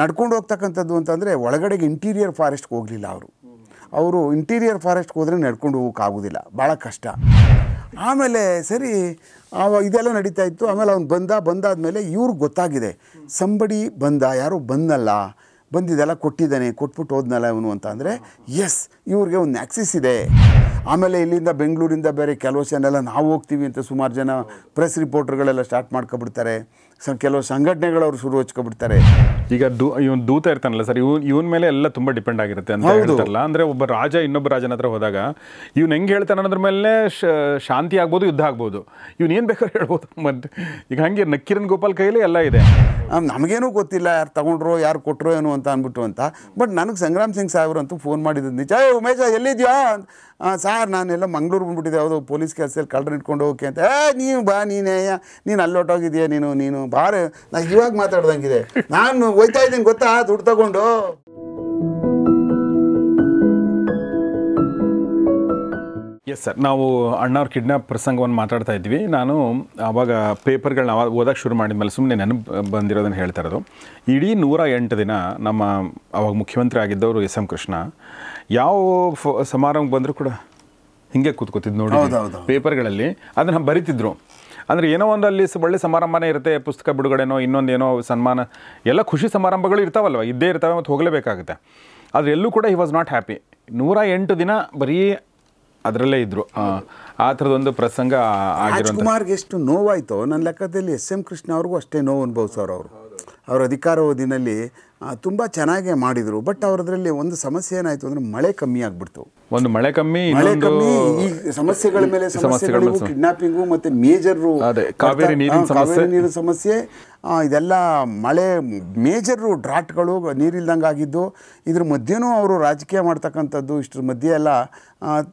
ನಡ್ಕೊಂಡು ಹೋಗ್ತಕ್ಕಂಥದ್ದು ಅಂತಂದರೆ ಒಳಗಡೆಗೆ ಇಂಟೀರಿಯರ್ ಫಾರೆಸ್ಟ್ಗೆ ಹೋಗಲಿಲ್ಲ ಅವರು ಅವರು ಇಂಟೀರಿಯರ್ ಫಾರೆಸ್ಟ್ಗೆ ಹೋದರೆ ನಡ್ಕೊಂಡು ಹೋಗೋಕ್ಕಾಗೋದಿಲ್ಲ ಭಾಳ ಕಷ್ಟ ಆಮೇಲೆ ಸರಿ ಇದೆಲ್ಲ ನಡೀತಾ ಇತ್ತು ಆಮೇಲೆ ಅವ್ನು ಬಂದ ಬಂದಾದಮೇಲೆ ಇವ್ರಿಗೆ ಗೊತ್ತಾಗಿದೆ ಸಂಬಡಿ ಬಂದ ಯಾರು ಬಂದಲ್ಲ ಬಂದಿದೆಲ್ಲ ಕೊಟ್ಟಿದ್ದಾನೆ ಕೊಟ್ಬಿಟ್ಟು ಹೋದ್ನಲ್ಲ ಇವನು ಅಂತ ಅಂದರೆ ಎಸ್ ಇವ್ರಿಗೆ ಒಂದು ಆ್ಯಕ್ಸಿಸ್ ಇದೆ ಆಮೇಲೆ ಇಲ್ಲಿಂದ ಬೆಂಗಳೂರಿಂದ ಬೇರೆ ಕೆಲವು ಜನ ಎಲ್ಲ ನಾವು ಹೋಗ್ತೀವಿ ಅಂತ ಸುಮಾರು ಜನ ಪ್ರೆಸ್ ರಿಪೋರ್ಟರ್ಗಳೆಲ್ಲ ಸ್ಟಾರ್ಟ್ ಮಾಡ್ಕೊಬಿಡ್ತಾರೆ ಸರ್ ಕೆಲವು ಸಂಘಟನೆಗಳು ಅವರು ಶುರು ಹಚ್ಕೊಬಿಡ್ತಾರೆ ಈಗ ದೂ ಇವನು ದೂತ ಇರ್ತಾನಲ್ಲ ಸರ್ ಇವ್ ಇವನ್ ಮೇಲೆ ಎಲ್ಲ ತುಂಬಾ ಡಿಪೆಂಡ್ ಆಗಿರುತ್ತೆ ಅಂತ ಹೇಳ್ತಾರಲ್ಲ ಅಂದ್ರೆ ಒಬ್ಬ ರಾಜ ಇನ್ನೊಬ್ಬ ರಾಜನ ಹತ್ರ ಹೋದಾಗ ಇವ್ನ ಹೆಂಗ್ ಹೇಳ್ತಾನ ಅನ್ನೋದ್ರ ಮೇಲೆ ಶಾಂತಿ ಆಗ್ಬೋದು ಯುದ್ಧ ಆಗ್ಬೋದು ಇವ್ನ ಏನ್ ಬೇಕಾದ್ರೆ ಹೇಳ್ಬೋದು ಮತ್ತೆ ಈಗ ಹಂಗೆ ನಕ್ಕಿರನ್ ಗೋಪಾಲ್ ಕೈಯಲ್ಲಿ ಎಲ್ಲ ಇದೆ ನಮಗೇನೂ ಗೊತ್ತಿಲ್ಲ ಯಾರು ತೊಗೊಂಡ್ರು ಯಾರು ಕೊಟ್ಟರು ಏನು ಅಂತ ಅಂದ್ಬಿಟ್ಟು ಅಂತ ಬಟ್ ನನಗೆ ಸಂಗ್ರಾಮ್ ಸಿಂಗ್ ಅಂತೂ ಫೋನ್ ಮಾಡಿದ್ದು ನಿಜ ಏ ಉಮೇಶ ಎಲ್ಲಿದ್ಯಾ ಸಾರ್ ನಾನೆಲ್ಲ ಮಂಗ್ಳೂರು ಬಂದ್ಬಿಟ್ಟಿದ್ದೆ ಯಾವುದು ಪೊಲೀಸ್ ಕೆಲಸದಲ್ಲಿ ಕಳ್ಳರು ಇಟ್ಕೊಂಡು ಹೋಗಿ ಅಂತ ಏ ನೀವು ಬಾ ನೀನೇ ನೀನು ಅಲ್ಲೊಟ್ಟೋಗಿದೆಯಾ ನೀನು ನೀನು ಭಾರ ನಾನು ಇವಾಗ ಮಾತಾಡ್ದಂಗಿದೆ ನಾನು ಹೋಯ್ತಾ ಇದ್ದೀನಿ ಗೊತ್ತಾ ದುಡ್ಡು ತಗೊಂಡು ಎಸ್ ಸರ್ ನಾವು ಅಣ್ಣವ್ರ ಕಿಡ್ನಾಪ್ ಪ್ರಸಂಗವನ್ನು ಮಾತಾಡ್ತಾ ಇದ್ವಿ ನಾನು ಆವಾಗ ಪೇಪರ್ಗಳನ್ನ ಅವಾಗ ಓದೋಕ್ಕೆ ಶುರು ಮಾಡಿದ ಮೇಲೆ ಸುಮ್ಮನೆ ನೆನಪು ಬಂದಿರೋದನ್ನು ಹೇಳ್ತಾ ಇರೋದು ಇಡೀ ನೂರ ಎಂಟು ದಿನ ನಮ್ಮ ಅವಾಗ ಮುಖ್ಯಮಂತ್ರಿ ಆಗಿದ್ದವರು ಎಸ್ ಎಂ ಕೃಷ್ಣ ಯಾವ ಫ ಸಮಾರಂಭಕ್ಕೆ ಬಂದರೂ ಕೂಡ ಹಿಂಗೆ ಕೂತ್ಕೋತಿದ್ದು ನೋಡಿ ಪೇಪರ್ಗಳಲ್ಲಿ ಅದನ್ನು ಬರಿತಿದ್ರು ಅಂದರೆ ಏನೋ ಒಂದಲ್ಲಿ ಒಳ್ಳೆ ಸಮಾರಂಭನೇ ಇರುತ್ತೆ ಪುಸ್ತಕ ಬಿಡುಗಡೆನೋ ಇನ್ನೊಂದೇನೋ ಸನ್ಮಾನ ಎಲ್ಲ ಖುಷಿ ಸಮಾರಂಭಗಳು ಇರ್ತಾವಲ್ವ ಇದ್ದೇ ಇರ್ತಾವೆ ಮತ್ತು ಹೋಗಲೇಬೇಕಾಗುತ್ತೆ ಆದರೆ ಎಲ್ಲೂ ಕೂಡ ಹಿ ವಾಸ್ ನಾಟ್ ಹ್ಯಾಪಿ ನೂರ ಎಂಟು ದಿನ ಬರೀ ಅದರಲ್ಲೇ ಇದ್ರು ಆ ಥರದೊಂದು ಪ್ರಸಂಗ ರಾಜ್ಕುಮಾರ್ಗೆ ಎಷ್ಟು ನೋವಾಯ್ತು ನನ್ನ ಲೆಕ್ಕದಲ್ಲಿ ಎಸ್ ಎಂ ಕೃಷ್ಣ ಅವ್ರಿಗೂ ಅಷ್ಟೇ ನೋವು ಅನುಭವಿಸೋರು ಅವರು ಅವ್ರ ಓದಿನಲ್ಲಿ ತುಂಬ ಚೆನ್ನಾಗೆ ಮಾಡಿದರು ಬಟ್ ಅವರದ್ರಲ್ಲಿ ಒಂದು ಸಮಸ್ಯೆ ಏನಾಯಿತು ಅಂದರೆ ಮಳೆ ಕಮ್ಮಿ ಆಗ್ಬಿಡ್ತು ಒಂದು ಮಳೆ ಕಮ್ಮಿ ಮಳೆ ಕಮ್ಮಿ ಈ ಸಮಸ್ಯೆಗಳ ಮೇಲೆ ಸಮಸ್ಯೆಗಳು ಕಿಡ್ನಾಪಿಂಗು ಮತ್ತು ಮೇಜರು ಕಾವೇರಿ ನೀರಿನ ಸಮಸ್ಯೆ ಇದೆಲ್ಲ ಮಳೆ ಮೇಜರು ಡ್ರಾಟ್ಗಳು ನೀರಿಲ್ದಂಗೆ ಆಗಿದ್ದು ಇದ್ರ ಮಧ್ಯೆಯೂ ಅವರು ರಾಜಕೀಯ ಮಾಡ್ತಕ್ಕಂಥದ್ದು ಇಷ್ಟರ ಮಧ್ಯೆ ಎಲ್ಲ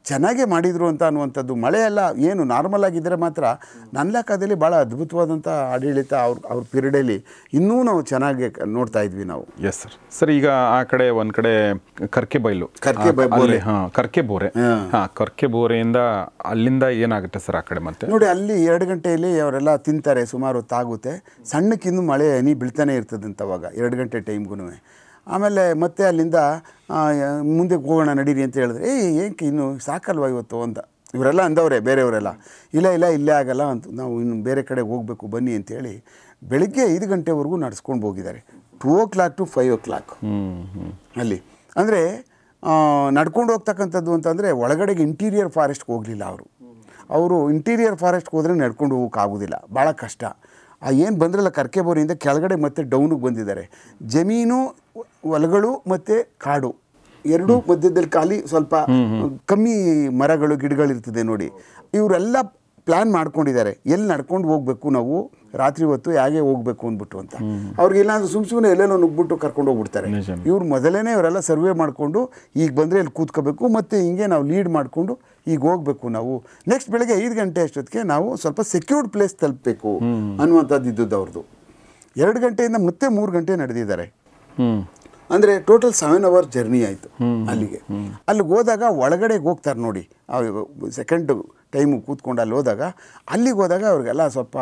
ಚೆನ್ನಾಗೇ ಮಾಡಿದರು ಅಂತ ಅನ್ನುವಂಥದ್ದು ಮಳೆ ಎಲ್ಲ ಏನು ನಾರ್ಮಲ್ ಆಗಿದ್ದರೆ ಮಾತ್ರ ನನ್ನ ಲೆಕ್ಕದಲ್ಲಿ ಭಾಳ ಅದ್ಭುತವಾದಂಥ ಆಡಳಿತ ಅವ್ರ ಅವ್ರ ಪೀರಿಯಡಲ್ಲಿ ಇನ್ನೂ ನಾವು ಚೆನ್ನಾಗಿ ನೋಡ್ತಾ ಇದ್ವಿ ನಾವು ಎಸ್ ಸರ್ ಸರ್ ಈಗ ಆ ಕಡೆ ಒಂದು ಕಡೆ ಕರ್ಕೆ ಬೈಲು ಕರ್ಕೆ ಬೋರೆ ಹಾಂ ಕರ್ಕೆ ಬೋರೆ ಹಾಂ ಕರ್ಕೆ ಬೋರೆಯಿಂದ ಅಲ್ಲಿಂದ ಏನಾಗುತ್ತೆ ಸರ್ ಆ ಕಡೆ ಮತ್ತೆ ನೋಡಿ ಅಲ್ಲಿ ಎರಡು ಗಂಟೆಯಲ್ಲಿ ಅವರೆಲ್ಲ ತಿಂತಾರೆ ಸುಮಾರು ಹೊತ್ತಾಗುತ್ತೆ ಸಣ್ಣ ಇನ್ನು ಮಳೆ ಹನಿ ಬೀಳ್ತಾನೆ ಇರ್ತದಂತ ಅವಾಗ ಎರಡು ಗಂಟೆ ಟೈಮ್ಗೂ ಆಮೇಲೆ ಮತ್ತೆ ಅಲ್ಲಿಂದ ಮುಂದೆ ಹೋಗೋಣ ನಡೀರಿ ಅಂತ ಹೇಳಿದ್ರೆ ಏಯ್ ಏನಕ್ಕೆ ಇನ್ನು ಸಾಕಲ್ವಾ ಇವತ್ತು ಅಂತ ಇವರೆಲ್ಲ ಅಂದವರೇ ಬೇರೆಯವರೆಲ್ಲ ಇಲ್ಲ ಇಲ್ಲ ಇಲ್ಲೇ ಆಗಲ್ಲ ಅಂತ ನಾವು ಇನ್ನು ಬೇರೆ ಕಡೆ ಹೋಗಬೇಕು ಬನ್ನಿ ಅಂತೇಳಿ ಬೆಳಿಗ್ಗೆ ಐದು ಗಂಟೆವರೆಗೂ ನಡೆಸ್ಕೊಂಡು ಹೋಗಿದ್ದಾರೆ two o'clock to five o'clock ಅಲ್ಲಿ ಅಂದರೆ ನಡ್ಕೊಂಡು ಹೋಗ್ತಕ್ಕಂಥದ್ದು ಅಂತಂದರೆ ಒಳಗಡೆಗೆ ಇಂಟೀರಿಯರ್ ಫಾರೆಸ್ಟ್ಗೆ ಹೋಗಲಿಲ್ಲ ಅವರು ಅವರು ಇಂಟೀರಿಯರ್ ಫಾರೆಸ್ಟ್ಗೆ ಹೋದ್ರೆ ನಡ್ಕೊಂಡು ಹೋಗೋಕ್ಕಾಗೋದಿಲ್ಲ ಭಾಳ ಕಷ್ಟ ಆ ಏನು ಬಂದ್ರಲ್ಲ ಕರ್ಕೆಬೋರಿಯಿಂದ ಕೆಳಗಡೆ ಮತ್ತೆ ಡೌನಿಗೆ ಬಂದಿದ್ದಾರೆ ಜಮೀನು ಹೊಲಗಳು ಮತ್ತು ಕಾಡು ಎರಡೂ ಮಧ್ಯದಲ್ಲಿ ಖಾಲಿ ಸ್ವಲ್ಪ ಕಮ್ಮಿ ಮರಗಳು ಗಿಡಗಳಿರ್ತದೆ ನೋಡಿ ಇವರೆಲ್ಲ ಪ್ಲ್ಯಾನ್ ಮಾಡ್ಕೊಂಡಿದ್ದಾರೆ ಎಲ್ಲಿ ನಡ್ಕೊಂಡು ಹೋಗ್ಬೇಕು ನಾವು ರಾತ್ರಿ ಹೊತ್ತು ಹೇಗೆ ಹೋಗ್ಬೇಕು ಅಂದ್ಬಿಟ್ಟು ಅಂತ ಅವ್ರಿಗೆ ಇಲ್ಲಾಂದ್ರೆ ಸುಮ್ ಸುಮ್ಮನೆ ಎಲ್ಲೆಲ್ಲೋ ನುಗ್ಬಿಟ್ಟು ಕರ್ಕೊಂಡು ಹೋಗ್ಬಿಡ್ತಾರೆ ಇವ್ರು ಮೊದಲೇನೆ ಇವರೆಲ್ಲ ಸರ್ವೆ ಮಾಡಿಕೊಂಡು ಈಗ ಬಂದರೆ ಇಲ್ಲಿ ಕೂತ್ಕೋಬೇಕು ಮತ್ತು ಹಿಂಗೆ ನಾವು ಲೀಡ್ ಮಾಡಿಕೊಂಡು ಈಗ ಹೋಗ್ಬೇಕು ನಾವು ನೆಕ್ಸ್ಟ್ ಬೆಳಗ್ಗೆ ಐದು ಗಂಟೆ ಅಷ್ಟೊತ್ತಿಗೆ ನಾವು ಸ್ವಲ್ಪ ಸೆಕ್ಯೂರ್ಡ್ ಪ್ಲೇಸ್ ತಲುಪಬೇಕು ಅನ್ನುವಂಥದ್ದು ಇದ್ದದ್ದು ಅವ್ರದ್ದು ಎರಡು ಗಂಟೆಯಿಂದ ಮತ್ತೆ ಮೂರು ಗಂಟೆ ನಡೆದಿದ್ದಾರೆ ಅಂದರೆ ಟೋಟಲ್ ಸೆವೆನ್ ಅವರ್ ಜರ್ನಿ ಆಯಿತು ಅಲ್ಲಿಗೆ ಅಲ್ಲಿಗೆ ಹೋದಾಗ ಒಳಗಡೆ ಹೋಗ್ತಾರೆ ನೋಡಿ ಸೆಕೆಂಡ್ ಟೈಮು ಕೂತ್ಕೊಂಡು ಅಲ್ಲಿ ಹೋದಾಗ ಅಲ್ಲಿಗೆ ಹೋದಾಗ ಅವ್ರಿಗೆಲ್ಲ ಸ್ವಲ್ಪ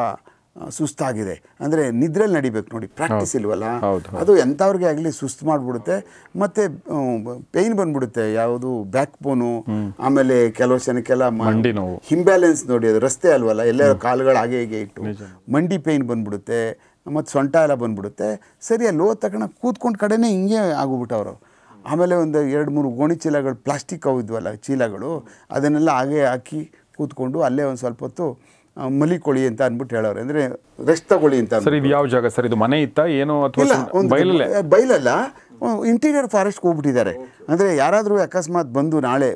ಸುಸ್ತಾಗಿದೆ ಅಂದರೆ ನಿದ್ರೆಯಲ್ಲಿ ನಡಿಬೇಕು ನೋಡಿ ಪ್ರಾಕ್ಟೀಸ್ ಇಲ್ವಲ್ಲ ಅದು ಎಂಥವ್ರಿಗೆ ಆಗಲಿ ಸುಸ್ತು ಮಾಡಿಬಿಡುತ್ತೆ ಮತ್ತು ಪೇಯ್ನ್ ಬಂದ್ಬಿಡುತ್ತೆ ಯಾವುದು ಬ್ಯಾಕ್ ಬೋನು ಆಮೇಲೆ ಕೆಲವು ಜನಕ್ಕೆಲ್ಲ ಹಿಂಬ್ಯಾಲೆನ್ಸ್ ನೋಡಿ ಅದು ರಸ್ತೆ ಅಲ್ವಲ್ಲ ಎಲ್ಲ ಕಾಲುಗಳು ಹಾಗೆ ಹೀಗೆ ಇಟ್ಟು ಮಂಡಿ ಪೇಯ್ನ್ ಬಂದ್ಬಿಡುತ್ತೆ ಮತ್ತು ಸೊಂಟ ಎಲ್ಲ ಬಂದ್ಬಿಡುತ್ತೆ ಸರಿ ಅಲ್ಲಿ ಹೋದ ತಕ್ಷಣ ಕೂತ್ಕೊಂಡು ಕಡೆನೇ ಹಿಂಗೆ ಆಗೋಗ್ಬಿಟ್ಟವರು ಆಮೇಲೆ ಒಂದು ಎರಡು ಮೂರು ಗೋಣಿ ಚೀಲಗಳು ಪ್ಲಾಸ್ಟಿಕ್ ಅವು ಇದ್ವಲ್ಲ ಚೀಲಗಳು ಅದನ್ನೆಲ್ಲ ಹಾಗೆ ಹಾಕಿ ಕೂತ್ಕೊಂಡು ಅಲ್ಲೇ ಒಂದು ಸ್ವಲ್ಪ ಹೊತ್ತು ಮಲಿಕೊಳಿ ಅಂತ ಅಂದ್ಬಿಟ್ಟು ಹೇಳೋರು ಅಂದರೆ ರೆಸ್ಟ್ ತಗೊಳ್ಳಿ ಅಂತ ಸರ್ ಇದು ಯಾವ ಜಾಗ ಸರ್ ಇದು ಮನೆ ಇತ್ತ ಏನೋ ಅಥವಾ ಬೈಲಲ್ಲ ಬೈಲಲ್ಲ ಇಂಟೀರಿಯರ್ ಫಾರೆಸ್ಟ್ಗೆ ಹೋಗ್ಬಿಟ್ಟಿದ್ದಾರೆ ಅಂದರೆ ಯಾರಾದರೂ ಅಕಸ್ಮಾತ್ ಬಂದು ನಾಳೆ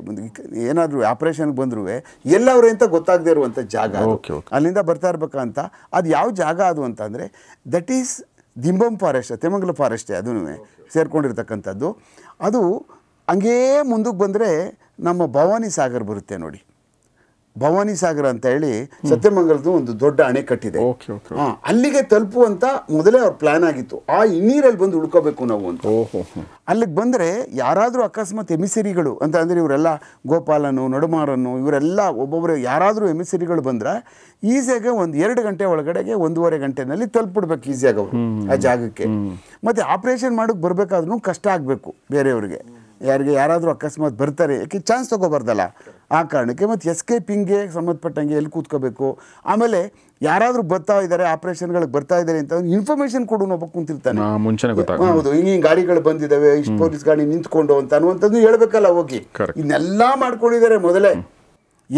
ಏನಾದರೂ ಆಪ್ರೇಷನ್ಗೆ ಬಂದರೂ ಎಲ್ಲವರು ಅಂತ ಗೊತ್ತಾಗದೇ ಇರುವಂಥ ಜಾಗ ಅಲ್ಲಿಂದ ಬರ್ತಾ ಇರ್ಬೇಕಂತ ಅದು ಯಾವ ಜಾಗ ಅದು ಅಂತಂದರೆ ದಟ್ ಈಸ್ ದಿಂಬಂ ಫಾರೆಸ್ಟ್ ತೆಮಂಗಲ ಫಾರೆಸ್ಟೇ ಅದೂ ಸೇರ್ಕೊಂಡಿರ್ತಕ್ಕಂಥದ್ದು ಅದು ಹಂಗೇ ಮುಂದಕ್ಕೆ ಬಂದರೆ ನಮ್ಮ ಭವಾನಿ ಸಾಗರ್ ಬರುತ್ತೆ ನೋಡಿ ಭವಾನಿ ಸಾಗರ ಅಂತ ಹೇಳಿ ಸತ್ಯಮಂಗಲದ ಒಂದು ದೊಡ್ಡ ಅಣೆಕಟ್ಟಿದೆ ಅಲ್ಲಿಗೆ ತಲುಪುವಂತ ಮೊದಲೇ ಅವ್ರ ಪ್ಲಾನ್ ಆಗಿತ್ತು ಆ ನೀರಲ್ಲಿ ಬಂದು ಉಳ್ಕೋಬೇಕು ನಾವು ಅಂತ ಅಲ್ಲಿಗೆ ಬಂದ್ರೆ ಯಾರಾದರೂ ಅಕಸ್ಮಾತ್ ಎಮಿಸಿರಿಗಳು ಅಂತ ಅಂದ್ರೆ ಇವರೆಲ್ಲ ಗೋಪಾಲನು ನಡುಮಾರನು ಇವರೆಲ್ಲ ಒಬ್ಬೊಬ್ಬರು ಯಾರಾದರೂ ಎಮಿಸಿರಿಗಳು ಬಂದ್ರೆ ಈಸಿಯಾಗಿ ಒಂದು ಎರಡು ಗಂಟೆ ಒಳಗಡೆಗೆ ಒಂದೂವರೆ ಗಂಟೆನಲ್ಲಿ ತಲುಪಿಡ್ಬೇಕು ಈಸಿಯಾಗಿ ಅವರು ಆ ಜಾಗಕ್ಕೆ ಮತ್ತೆ ಆಪರೇಷನ್ ಮಾಡಕ್ ಬರಬೇಕಾದ್ರೂ ಕಷ್ಟ ಆಗಬೇಕು ಬೇರೆಯವ್ರಿಗೆ ಯಾರಿಗೆ ಯಾರಾದರೂ ಅಕಸ್ಮಾತ್ ಬರ್ತಾರೆ ಯಾಕೆ ಚಾನ್ಸ್ ತಗೋಬಾರ್ದಲ್ಲ ಆ ಕಾರಣಕ್ಕೆ ಮತ್ತು ಎಸ್ಕೇಪಿಂಗ್ಗೆ ಸಂಬಂಧಪಟ್ಟಂಗೆ ಎಲ್ಲಿ ಕೂತ್ಕೋಬೇಕು ಆಮೇಲೆ ಯಾರಾದರೂ ಬರ್ತಾ ಇದ್ದಾರೆ ಆಪ್ರೇಷನ್ಗಳಿಗೆ ಬರ್ತಾ ಇದ್ದಾರೆ ಅಂತ ಇನ್ಫಾರ್ಮೇಶನ್ ಕೊಡು ಒಬ್ಬ ಕುಂತಿರ್ತಾನೆ ಹೌದು ಹಿಂಗೆ ಗಾಡಿಗಳು ಬಂದಿದ್ದಾವೆ ಇಷ್ಟು ಪೊಲೀಸ್ ಗಾಡಿ ನಿಂತ್ಕೊಂಡು ಅಂತ ಅನ್ನುವಂಥದ್ದು ಹೇಳ್ಬೇಕಲ್ಲ ಹೋಗಿ ಇನ್ನೆಲ್ಲ ಮಾಡ್ಕೊಂಡಿದ್ದಾರೆ ಮೊದಲೇ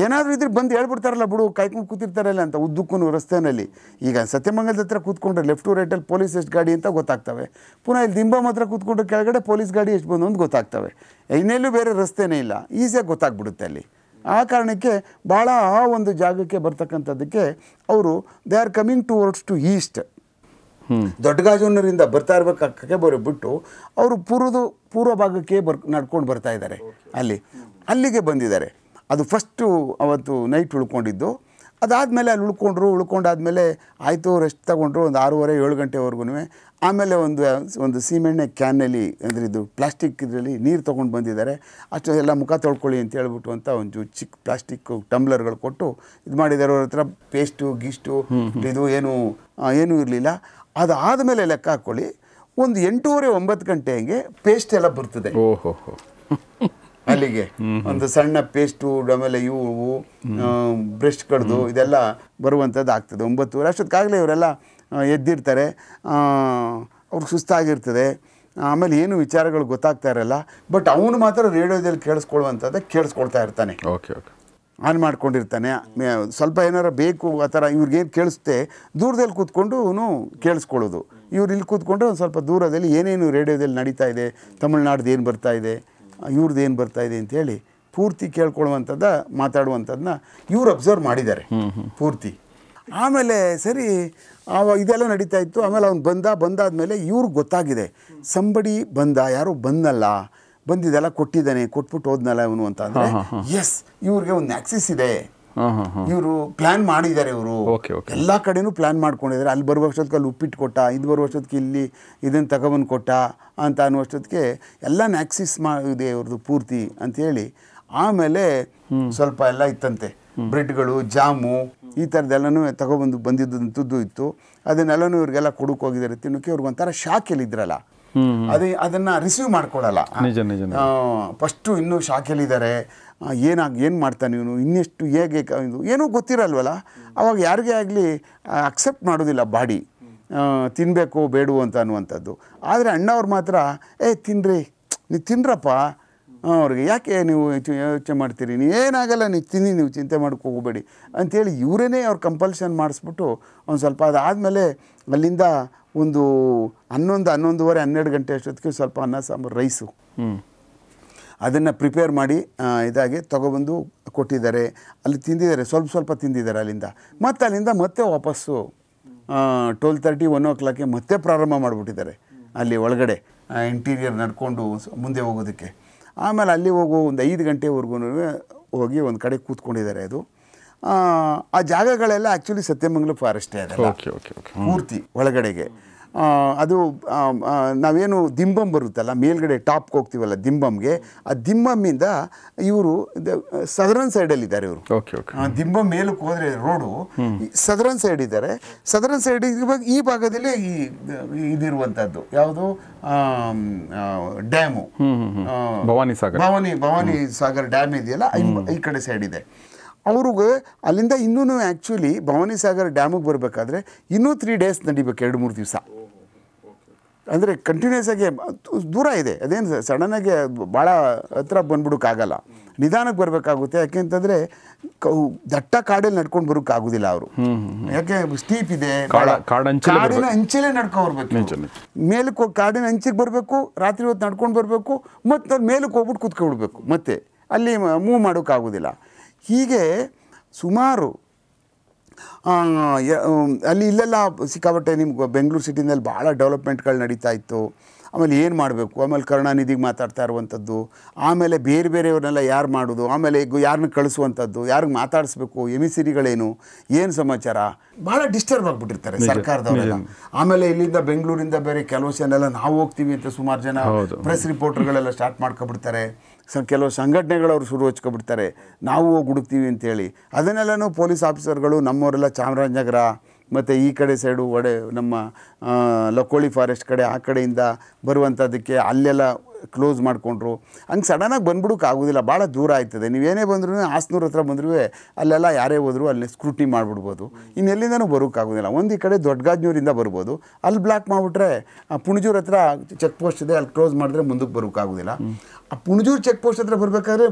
ಏನಾದರೂ ಇದ್ರೆ ಬಂದು ಹೇಳ್ಬಿಡ್ತಾರಲ್ಲ ಬಿಡು ಕಾಯ್ಕೊಂಡು ಕೂತಿರ್ತಾರಲ್ಲ ಅಂತ ಉದ್ದಕ್ಕೂ ರಸ್ತೆಯಲ್ಲಿ ಈಗ ಸತ್ಯಮಂಗಲದ ಹತ್ರ ಕೂತ್ಕೊಂಡ್ರೆ ಲೆಫ್ಟ್ ಟು ರೈಟಲ್ಲಿ ಪೊಲೀಸ್ ಎಷ್ಟು ಗಾಡಿ ಅಂತ ಗೊತ್ತಾಗ್ತವೆ ಪುನಃ ಇಲ್ಲಿ ದಿಂಬ ಮಾತ್ರ ಕೂತ್ಕೊಂಡ್ರೆ ಕೆಳಗಡೆ ಪೊಲೀಸ್ ಗಾಡಿ ಎಷ್ಟು ಬಂದು ಅಂತ ಗೊತ್ತಾಗ್ತವೆ ಇನ್ನೆಲ್ಲೂ ಬೇರೆ ರಸ್ತೆನೇ ಇಲ್ಲ ಈಸಿಯಾಗಿ ಗೊತ್ತಾಗ್ಬಿಡುತ್ತೆ ಅಲ್ಲಿ ಆ ಕಾರಣಕ್ಕೆ ಭಾಳ ಆ ಒಂದು ಜಾಗಕ್ಕೆ ಬರ್ತಕ್ಕಂಥದ್ದಕ್ಕೆ ಅವರು they are coming towards to east ದೊಡ್ಡ ಬರ್ತಾ ಇರಬೇಕಾಗಕ್ಕೆ ಬರೋ ಬಿಟ್ಟು ಅವರು ಪೂರ್ವದು ಪೂರ್ವ ಭಾಗಕ್ಕೆ ಬರ್ ನಡ್ಕೊಂಡು ಬರ್ತಾ ಇದ್ದಾರೆ ಅಲ್ಲಿ ಅಲ್ಲಿಗೆ ಬಂದಿದ್ದಾರೆ ಅದು ಫಸ್ಟು ಅವತ್ತು ನೈಟ್ ಉಳ್ಕೊಂಡಿದ್ದು ಅದಾದಮೇಲೆ ಅಲ್ಲಿ ಉಳ್ಕೊಂಡ್ರು ಉಳ್ಕೊಂಡಾದಮೇಲೆ ಆಯಿತು ರೆಸ್ಟ್ ತಗೊಂಡ್ರು ಒಂದು ಆರೂವರೆ ಏಳು ಗಂಟೆವರೆಗೂ ಆಮೇಲೆ ಒಂದು ಒಂದು ಸೀಮೆಣ್ಣೆ ಕ್ಯಾನಲ್ಲಿ ಅಂದರೆ ಇದು ಪ್ಲಾಸ್ಟಿಕ್ ಇದರಲ್ಲಿ ನೀರು ತೊಗೊಂಡು ಬಂದಿದ್ದಾರೆ ಅಷ್ಟು ಎಲ್ಲ ಮುಖ ತೊಳ್ಕೊಳ್ಳಿ ಅಂತ ಹೇಳ್ಬಿಟ್ಟು ಅಂತ ಒಂದು ಚಿಕ್ಕ ಪ್ಲಾಸ್ಟಿಕ್ ಟಂಬ್ಲರ್ಗಳು ಕೊಟ್ಟು ಇದು ಮಾಡಿದ್ದಾರೆ ಅವ್ರ ಹತ್ರ ಪೇಸ್ಟು ಗೀಸ್ಟು ಇದು ಏನು ಏನೂ ಇರಲಿಲ್ಲ ಅದಾದ ಮೇಲೆ ಲೆಕ್ಕ ಹಾಕ್ಕೊಳ್ಳಿ ಒಂದು ಎಂಟೂವರೆ ಒಂಬತ್ತು ಗಂಟೆ ಹಂಗೆ ಪೇಸ್ಟ್ ಎಲ್ಲ ಬರ್ತದೆ ಓಹೋ ಅಲ್ಲಿಗೆ ಒಂದು ಸಣ್ಣ ಪೇಸ್ಟು ಆಮೇಲೆ ಇವು ಬ್ರಷ್ ಕಡ್ದು ಇದೆಲ್ಲ ಬರುವಂಥದ್ದು ಆಗ್ತದೆ ಒಂಬತ್ತುವರೆ ಅಷ್ಟೊತ್ತಾಗಲೇ ಇವರೆಲ್ಲ ಎದ್ದಿರ್ತಾರೆ ಅವ್ರಿಗೆ ಸುಸ್ತಾಗಿರ್ತದೆ ಆಮೇಲೆ ಏನು ವಿಚಾರಗಳು ಗೊತ್ತಾಗ್ತಾ ಇರಲ್ಲ ಬಟ್ ಅವನು ಮಾತ್ರ ರೇಡಿಯೋದಲ್ಲಿ ಕೇಳಿಸ್ಕೊಳ್ಳುವಂಥದ್ದು ಕೇಳಿಸ್ಕೊಳ್ತಾ ಇರ್ತಾನೆ ಓಕೆ ಓಕೆ ಆನ್ ಮಾಡ್ಕೊಂಡಿರ್ತಾನೆ ಸ್ವಲ್ಪ ಏನಾರು ಬೇಕು ಆ ಥರ ಇವ್ರಿಗೇನು ಕೇಳಿಸುತ್ತೆ ದೂರದಲ್ಲಿ ಕೂತ್ಕೊಂಡು ಅವನು ಕೇಳಿಸ್ಕೊಳ್ಳೋದು ಇವ್ರು ಇಲ್ಲಿ ಕೂತ್ಕೊಂಡು ಒಂದು ಸ್ವಲ್ಪ ದೂರದಲ್ಲಿ ಏನೇನು ರೇಡಿಯೋದಲ್ಲಿ ನಡೀತಾ ಇದೆ ತಮಿಳ್ನಾಡ್ದು ಏನು ಬರ್ತಾ ಇದೆ ಇವ್ರದ್ದು ಏನು ಬರ್ತಾಯಿದೆ ಅಂತೇಳಿ ಪೂರ್ತಿ ಕೇಳ್ಕೊಳ್ಳುವಂಥದ್ದ ಮಾತಾಡುವಂಥದ್ದನ್ನ ಇವ್ರು ಅಬ್ಸರ್ವ್ ಮಾಡಿದ್ದಾರೆ ಪೂರ್ತಿ ಆಮೇಲೆ ಸರಿ ಆವಾಗ ಇದೆಲ್ಲ ನಡೀತಾ ಇತ್ತು ಆಮೇಲೆ ಅವ್ನು ಬಂದ ಮೇಲೆ ಇವ್ರಿಗೆ ಗೊತ್ತಾಗಿದೆ ಸಂಬಡಿ ಬಂದ ಯಾರು ಬಂದಲ್ಲ ಬಂದಿದೆಲ್ಲ ಕೊಟ್ಟಿದ್ದಾನೆ ಕೊಟ್ಬಿಟ್ಟು ಹೋದ್ನಲ್ಲ ಇವನು ಅಂತ ಅಂದರೆ ಎಸ್ ಇವ್ರಿಗೆ ಒಂದು ಆಕ್ಸಿಸ್ ಇದೆ ಇವರು ಪ್ಲಾನ್ ಮಾಡಿದ್ದಾರೆ ಇವರು ಎಲ್ಲ ಕಡೆನೂ ಪ್ಲಾನ್ ಮಾಡ್ಕೊಂಡಿದ್ದಾರೆ ಅಲ್ಲಿ ಬರುವ ವರ್ಷದಕ್ಕೆ ಅಲ್ಲಿ ಉಪ್ಪಿಟ್ಟು ಕೊಟ್ಟ ಇದು ಬರುವ ವರ್ಷದಕ್ಕೆ ಇಲ್ಲಿ ಇದನ್ನು ತಗೊಬಂದು ಕೊಟ್ಟ ಅಂತ ಅನ್ನುವಷ್ಟೊತ್ತಿಗೆ ಎಲ್ಲ ನ್ಯಾಕ್ಸಿಸ್ ಮಾಡಿದೆ ಇವ್ರದ್ದು ಪೂರ್ತಿ ಅಂತೇಳಿ ಆಮೇಲೆ ಸ್ವಲ್ಪ ಎಲ್ಲ ಇತ್ತಂತೆ ಬ್ರೆಡ್ಗಳು ಜಾಮು ಈ ಥರದ್ದೆಲ್ಲನೂ ತಗೊಬಂದು ಬಂದಿದ್ದಂಥದ್ದು ಇತ್ತು ಅದನ್ನೆಲ್ಲನೂ ಇವ್ರಿಗೆಲ್ಲ ಕೊಡಕ್ಕೆ ಹೋಗಿದ್ದಾರೆ ತಿನ್ನೋಕ್ಕೆ ಇವ್ರಿಗೊಂಥರ ಎಲ್ಲಿದ್ರಲ್ಲ ಅದೇ ಅದನ್ನು ರಿಸೀವ್ ಮಾಡ್ಕೊಳ್ಳಲ್ಲ ಫಸ್ಟು ಇನ್ನೂ ಶಾಖೆಲಿದ್ದಾರೆ ಏನಾಗಿ ಏನು ಮಾಡ್ತಾನೆ ಇವನು ಇನ್ನೆಷ್ಟು ಹೇಗೆ ಇದು ಏನೂ ಗೊತ್ತಿರಲ್ವಲ್ಲ ಅವಾಗ ಯಾರಿಗೇ ಆಗಲಿ ಅಕ್ಸೆಪ್ಟ್ ಮಾಡೋದಿಲ್ಲ ಬಾಡಿ ತಿನ್ನಬೇಕು ಬೇಡು ಅಂತ ಅನ್ನುವಂಥದ್ದು ಆದರೆ ಅಣ್ಣವ್ರು ಮಾತ್ರ ಏ ತಿನ್ನಿರಿ ನೀವು ತಿನ್ರಪ್ಪ ಅವ್ರಿಗೆ ಯಾಕೆ ನೀವು ಯೋಚನೆ ಮಾಡ್ತೀರಿ ಏನಾಗಲ್ಲ ನೀವು ತಿನ್ನಿ ನೀವು ಚಿಂತೆ ಮಾಡಕ್ಕೆ ಹೋಗಬೇಡಿ ಅಂಥೇಳಿ ಇವರೇನೇ ಅವ್ರು ಕಂಪಲ್ಷನ್ ಮಾಡಿಸ್ಬಿಟ್ಟು ಒಂದು ಸ್ವಲ್ಪ ಅದಾದಮೇಲೆ ಅಲ್ಲಿಂದ ಒಂದು ಹನ್ನೊಂದು ಹನ್ನೊಂದುವರೆ ಹನ್ನೆರಡು ಗಂಟೆ ಅಷ್ಟೊತ್ತಿಗೆ ಸ್ವಲ್ಪ ಅನ್ನ ಸಾಂಬಾರು ರೈಸು ಅದನ್ನು ಪ್ರಿಪೇರ್ ಮಾಡಿ ಇದಾಗಿ ತೊಗೊಬಂದು ಕೊಟ್ಟಿದ್ದಾರೆ ಅಲ್ಲಿ ತಿಂದಿದ್ದಾರೆ ಸ್ವಲ್ಪ ಸ್ವಲ್ಪ ತಿಂದಿದ್ದಾರೆ ಅಲ್ಲಿಂದ ಮತ್ತು ಅಲ್ಲಿಂದ ಮತ್ತೆ ವಾಪಸ್ಸು ಟ್ವೆಲ್ ತರ್ಟಿ ಒನ್ ಓ ಕ್ಲಾಕ್ಗೆ ಮತ್ತೆ ಪ್ರಾರಂಭ ಮಾಡಿಬಿಟ್ಟಿದ್ದಾರೆ ಅಲ್ಲಿ ಒಳಗಡೆ ಇಂಟೀರಿಯರ್ ನಡ್ಕೊಂಡು ಮುಂದೆ ಹೋಗೋದಕ್ಕೆ ಆಮೇಲೆ ಅಲ್ಲಿ ಹೋಗೋ ಒಂದು ಐದು ಗಂಟೆವರೆಗೂ ಹೋಗಿ ಒಂದು ಕಡೆ ಕೂತ್ಕೊಂಡಿದ್ದಾರೆ ಅದು ಆ ಜಾಗಗಳೆಲ್ಲ ಆ್ಯಕ್ಚುಲಿ ಸತ್ಯಮಂಗಲ ಫಾರೆಸ್ಟೇ ಇದೆ ಪೂರ್ತಿ ಒಳಗಡೆಗೆ ಅದು ನಾವೇನು ದಿಂಬಂ ಬರುತ್ತಲ್ಲ ಮೇಲ್ಗಡೆ ಟಾಪ್ಗೆ ಹೋಗ್ತೀವಲ್ಲ ದಿಂಬಮ್ಗೆ ಆ ದಿಂಬಮ್ಮಿಂದ ಇವರು ಸದರನ್ ಸೈಡಲ್ಲಿದ್ದಾರೆ ಇವರು ದಿಂಬಮ್ ಮೇಲಕ್ಕೆ ಹೋದರೆ ರೋಡು ಸದರನ್ ಸೈಡ್ ಇದ್ದಾರೆ ಸದರನ್ ಸೈಡ್ ಇವಾಗ ಈ ಭಾಗದಲ್ಲಿ ಈ ಇದಿರುವಂಥದ್ದು ಯಾವುದು ಡ್ಯಾಮು ಭವಾನಿ ಸಾಗರ್ ಭವಾನಿ ಭವಾನಿ ಸಾಗರ್ ಡ್ಯಾಮ್ ಇದೆಯಲ್ಲ ಈ ಕಡೆ ಸೈಡ್ ಇದೆ ಅವ್ರಿಗೆ ಅಲ್ಲಿಂದ ಇನ್ನೂ ಆ್ಯಕ್ಚುಲಿ ಭವಾನಿ ಸಾಗರ್ ಡ್ಯಾಮಿಗೆ ಬರಬೇಕಾದ್ರೆ ಇನ್ನೂ ತ್ರೀ ಡೇಸ್ ನಡಿಬೇಕು ಎರಡು ಮೂರು ದಿವಸ ಅಂದರೆ ಕಂಟಿನ್ಯೂಸ್ ಆಗಿ ದೂರ ಇದೆ ಅದೇನು ಸಡನ್ನಾಗಿ ಭಾಳ ಹತ್ರ ಬಂದ್ಬಿಡೋಕ್ಕಾಗಲ್ಲ ನಿಧಾನಕ್ಕೆ ಬರಬೇಕಾಗುತ್ತೆ ಯಾಕೆ ಅಂತಂದರೆ ದಟ್ಟ ಕಾಡಲ್ಲಿ ನಡ್ಕೊಂಡು ಬರೋಕ್ಕಾಗೋದಿಲ್ಲ ಅವರು ಯಾಕೆ ಸ್ಟೀಪ್ ಇದೆ ಕಾಡಿನ ಅಂಚಲೇ ನಡ್ಕೊಂಡು ಬರ್ಬೇಕು ಮೇಲಕ್ಕೆ ಹೋಗಿ ಕಾಡಿನ ಅಂಚಿಗೆ ಬರಬೇಕು ರಾತ್ರಿ ಹೊತ್ತು ನಡ್ಕೊಂಡು ಬರಬೇಕು ಮತ್ತು ಅವ್ರು ಮೇಲಕ್ಕೆ ಹೋಗ್ಬಿಟ್ಟು ಕೂತ್ಕೊಳ್ಬೇಕು ಮತ್ತೆ ಅಲ್ಲಿ ಮೂವ್ ಮಾಡೋಕ್ಕಾಗೋದಿಲ್ಲ ಹೀಗೆ ಸುಮಾರು ಅಲ್ಲಿ ಇಲ್ಲೆಲ್ಲ ಸಿಕ್ಕಾಪಟ್ಟೆ ನಿಮ್ಗೆ ಬೆಂಗಳೂರು ಸಿಟಿನಲ್ಲಿ ಭಾಳ ಡೆವಲಪ್ಮೆಂಟ್ಗಳು ನಡೀತಾ ಇತ್ತು ಆಮೇಲೆ ಏನು ಮಾಡಬೇಕು ಆಮೇಲೆ ಕರುಣಾನಿಧಿಗೆ ಮಾತಾಡ್ತಾ ಇರುವಂಥದ್ದು ಆಮೇಲೆ ಬೇರೆ ಬೇರೆಯವ್ರನ್ನೆಲ್ಲ ಯಾರು ಮಾಡೋದು ಆಮೇಲೆ ಯಾರನ್ನ ಕಳಿಸುವಂಥದ್ದು ಯಾರಿಗೆ ಮಾತಾಡಿಸ್ಬೇಕು ಸಿರಿಗಳೇನು ಏನು ಸಮಾಚಾರ ಭಾಳ ಡಿಸ್ಟರ್ಬ್ ಆಗಿಬಿಟ್ಟಿರ್ತಾರೆ ಸರ್ಕಾರದವರೆಲ್ಲ ಆಮೇಲೆ ಇಲ್ಲಿಂದ ಬೆಂಗಳೂರಿಂದ ಬೇರೆ ಕೆಲವು ಜನ ಎಲ್ಲ ನಾವು ಹೋಗ್ತೀವಿ ಅಂತ ಸುಮಾರು ಜನ ಪ್ರೆಸ್ ರಿಪೋರ್ಟರ್ಗಳೆಲ್ಲ ಸ್ಟಾರ್ಟ್ ಮಾಡ್ಕೊಬಿಡ್ತಾರೆ ಸ ಕೆಲವು ಸಂಘಟನೆಗಳವರು ಶುರು ಹಚ್ಕೊಬಿಡ್ತಾರೆ ನಾವು ಹೋಗಿ ಹುಡುಕ್ತೀವಿ ಅಂತೇಳಿ ಅದನ್ನೆಲ್ಲನೂ ಪೊಲೀಸ್ ಆಫೀಸರ್ಗಳು ನಮ್ಮವರೆಲ್ಲ ಚಾಮರಾಜನಗರ ಮತ್ತು ಈ ಕಡೆ ಸೈಡು ಒಡೆ ನಮ್ಮ ಲಕೋಳಿ ಫಾರೆಸ್ಟ್ ಕಡೆ ಆ ಕಡೆಯಿಂದ ಬರುವಂಥದ್ದಕ್ಕೆ ಅಲ್ಲೆಲ್ಲ ಕ್ಲೋಸ್ ಮಾಡಿಕೊಂಡ್ರು ಹಂಗೆ ಸಡನ್ನಾಗಿ ಬಂದ್ಬಿಡೋಕೆ ಆಗೋದಿಲ್ಲ ಭಾಳ ದೂರ ಆಯ್ತದೆ ನೀವೇನೇ ಬಂದ್ರೂ ಹಾಸ್ನೂರ ಹತ್ರ ಬಂದರೂ ಅಲ್ಲೆಲ್ಲ ಯಾರೇ ಹೋದರೂ ಅಲ್ಲಿ ಸ್ಕ್ರೂಟ್ನಿ ಮಾಡಿಬಿಡ್ಬೋದು ಇನ್ನೆಲ್ಲಿಂದೂ ಬರೋಕ್ಕಾಗೋದಿಲ್ಲ ಒಂದು ಈ ಕಡೆ ದೊಡ್ಡಗಾಜ್ನೂರಿಂದ ಬರ್ಬೋದು ಅಲ್ಲಿ ಬ್ಲಾಕ್ ಮಾಡಿಬಿಟ್ರೆ ಆ ಪುಣಜೂರ್ ಹತ್ರ ಚೆಕ್ ಪೋಸ್ಟ್ ಇದೆ ಅಲ್ಲಿ ಕ್ಲೋಸ್ ಮಾಡಿದ್ರೆ ಮುಂದಕ್ಕೆ ಬರೋಕ್ಕಾಗೋದಿಲ್ಲ ಆ ಪುಣಜೂರು ಚೆಕ್ ಪೋಸ್ಟ್ ಹತ್ರ ಬರಬೇಕಾದ್ರೆ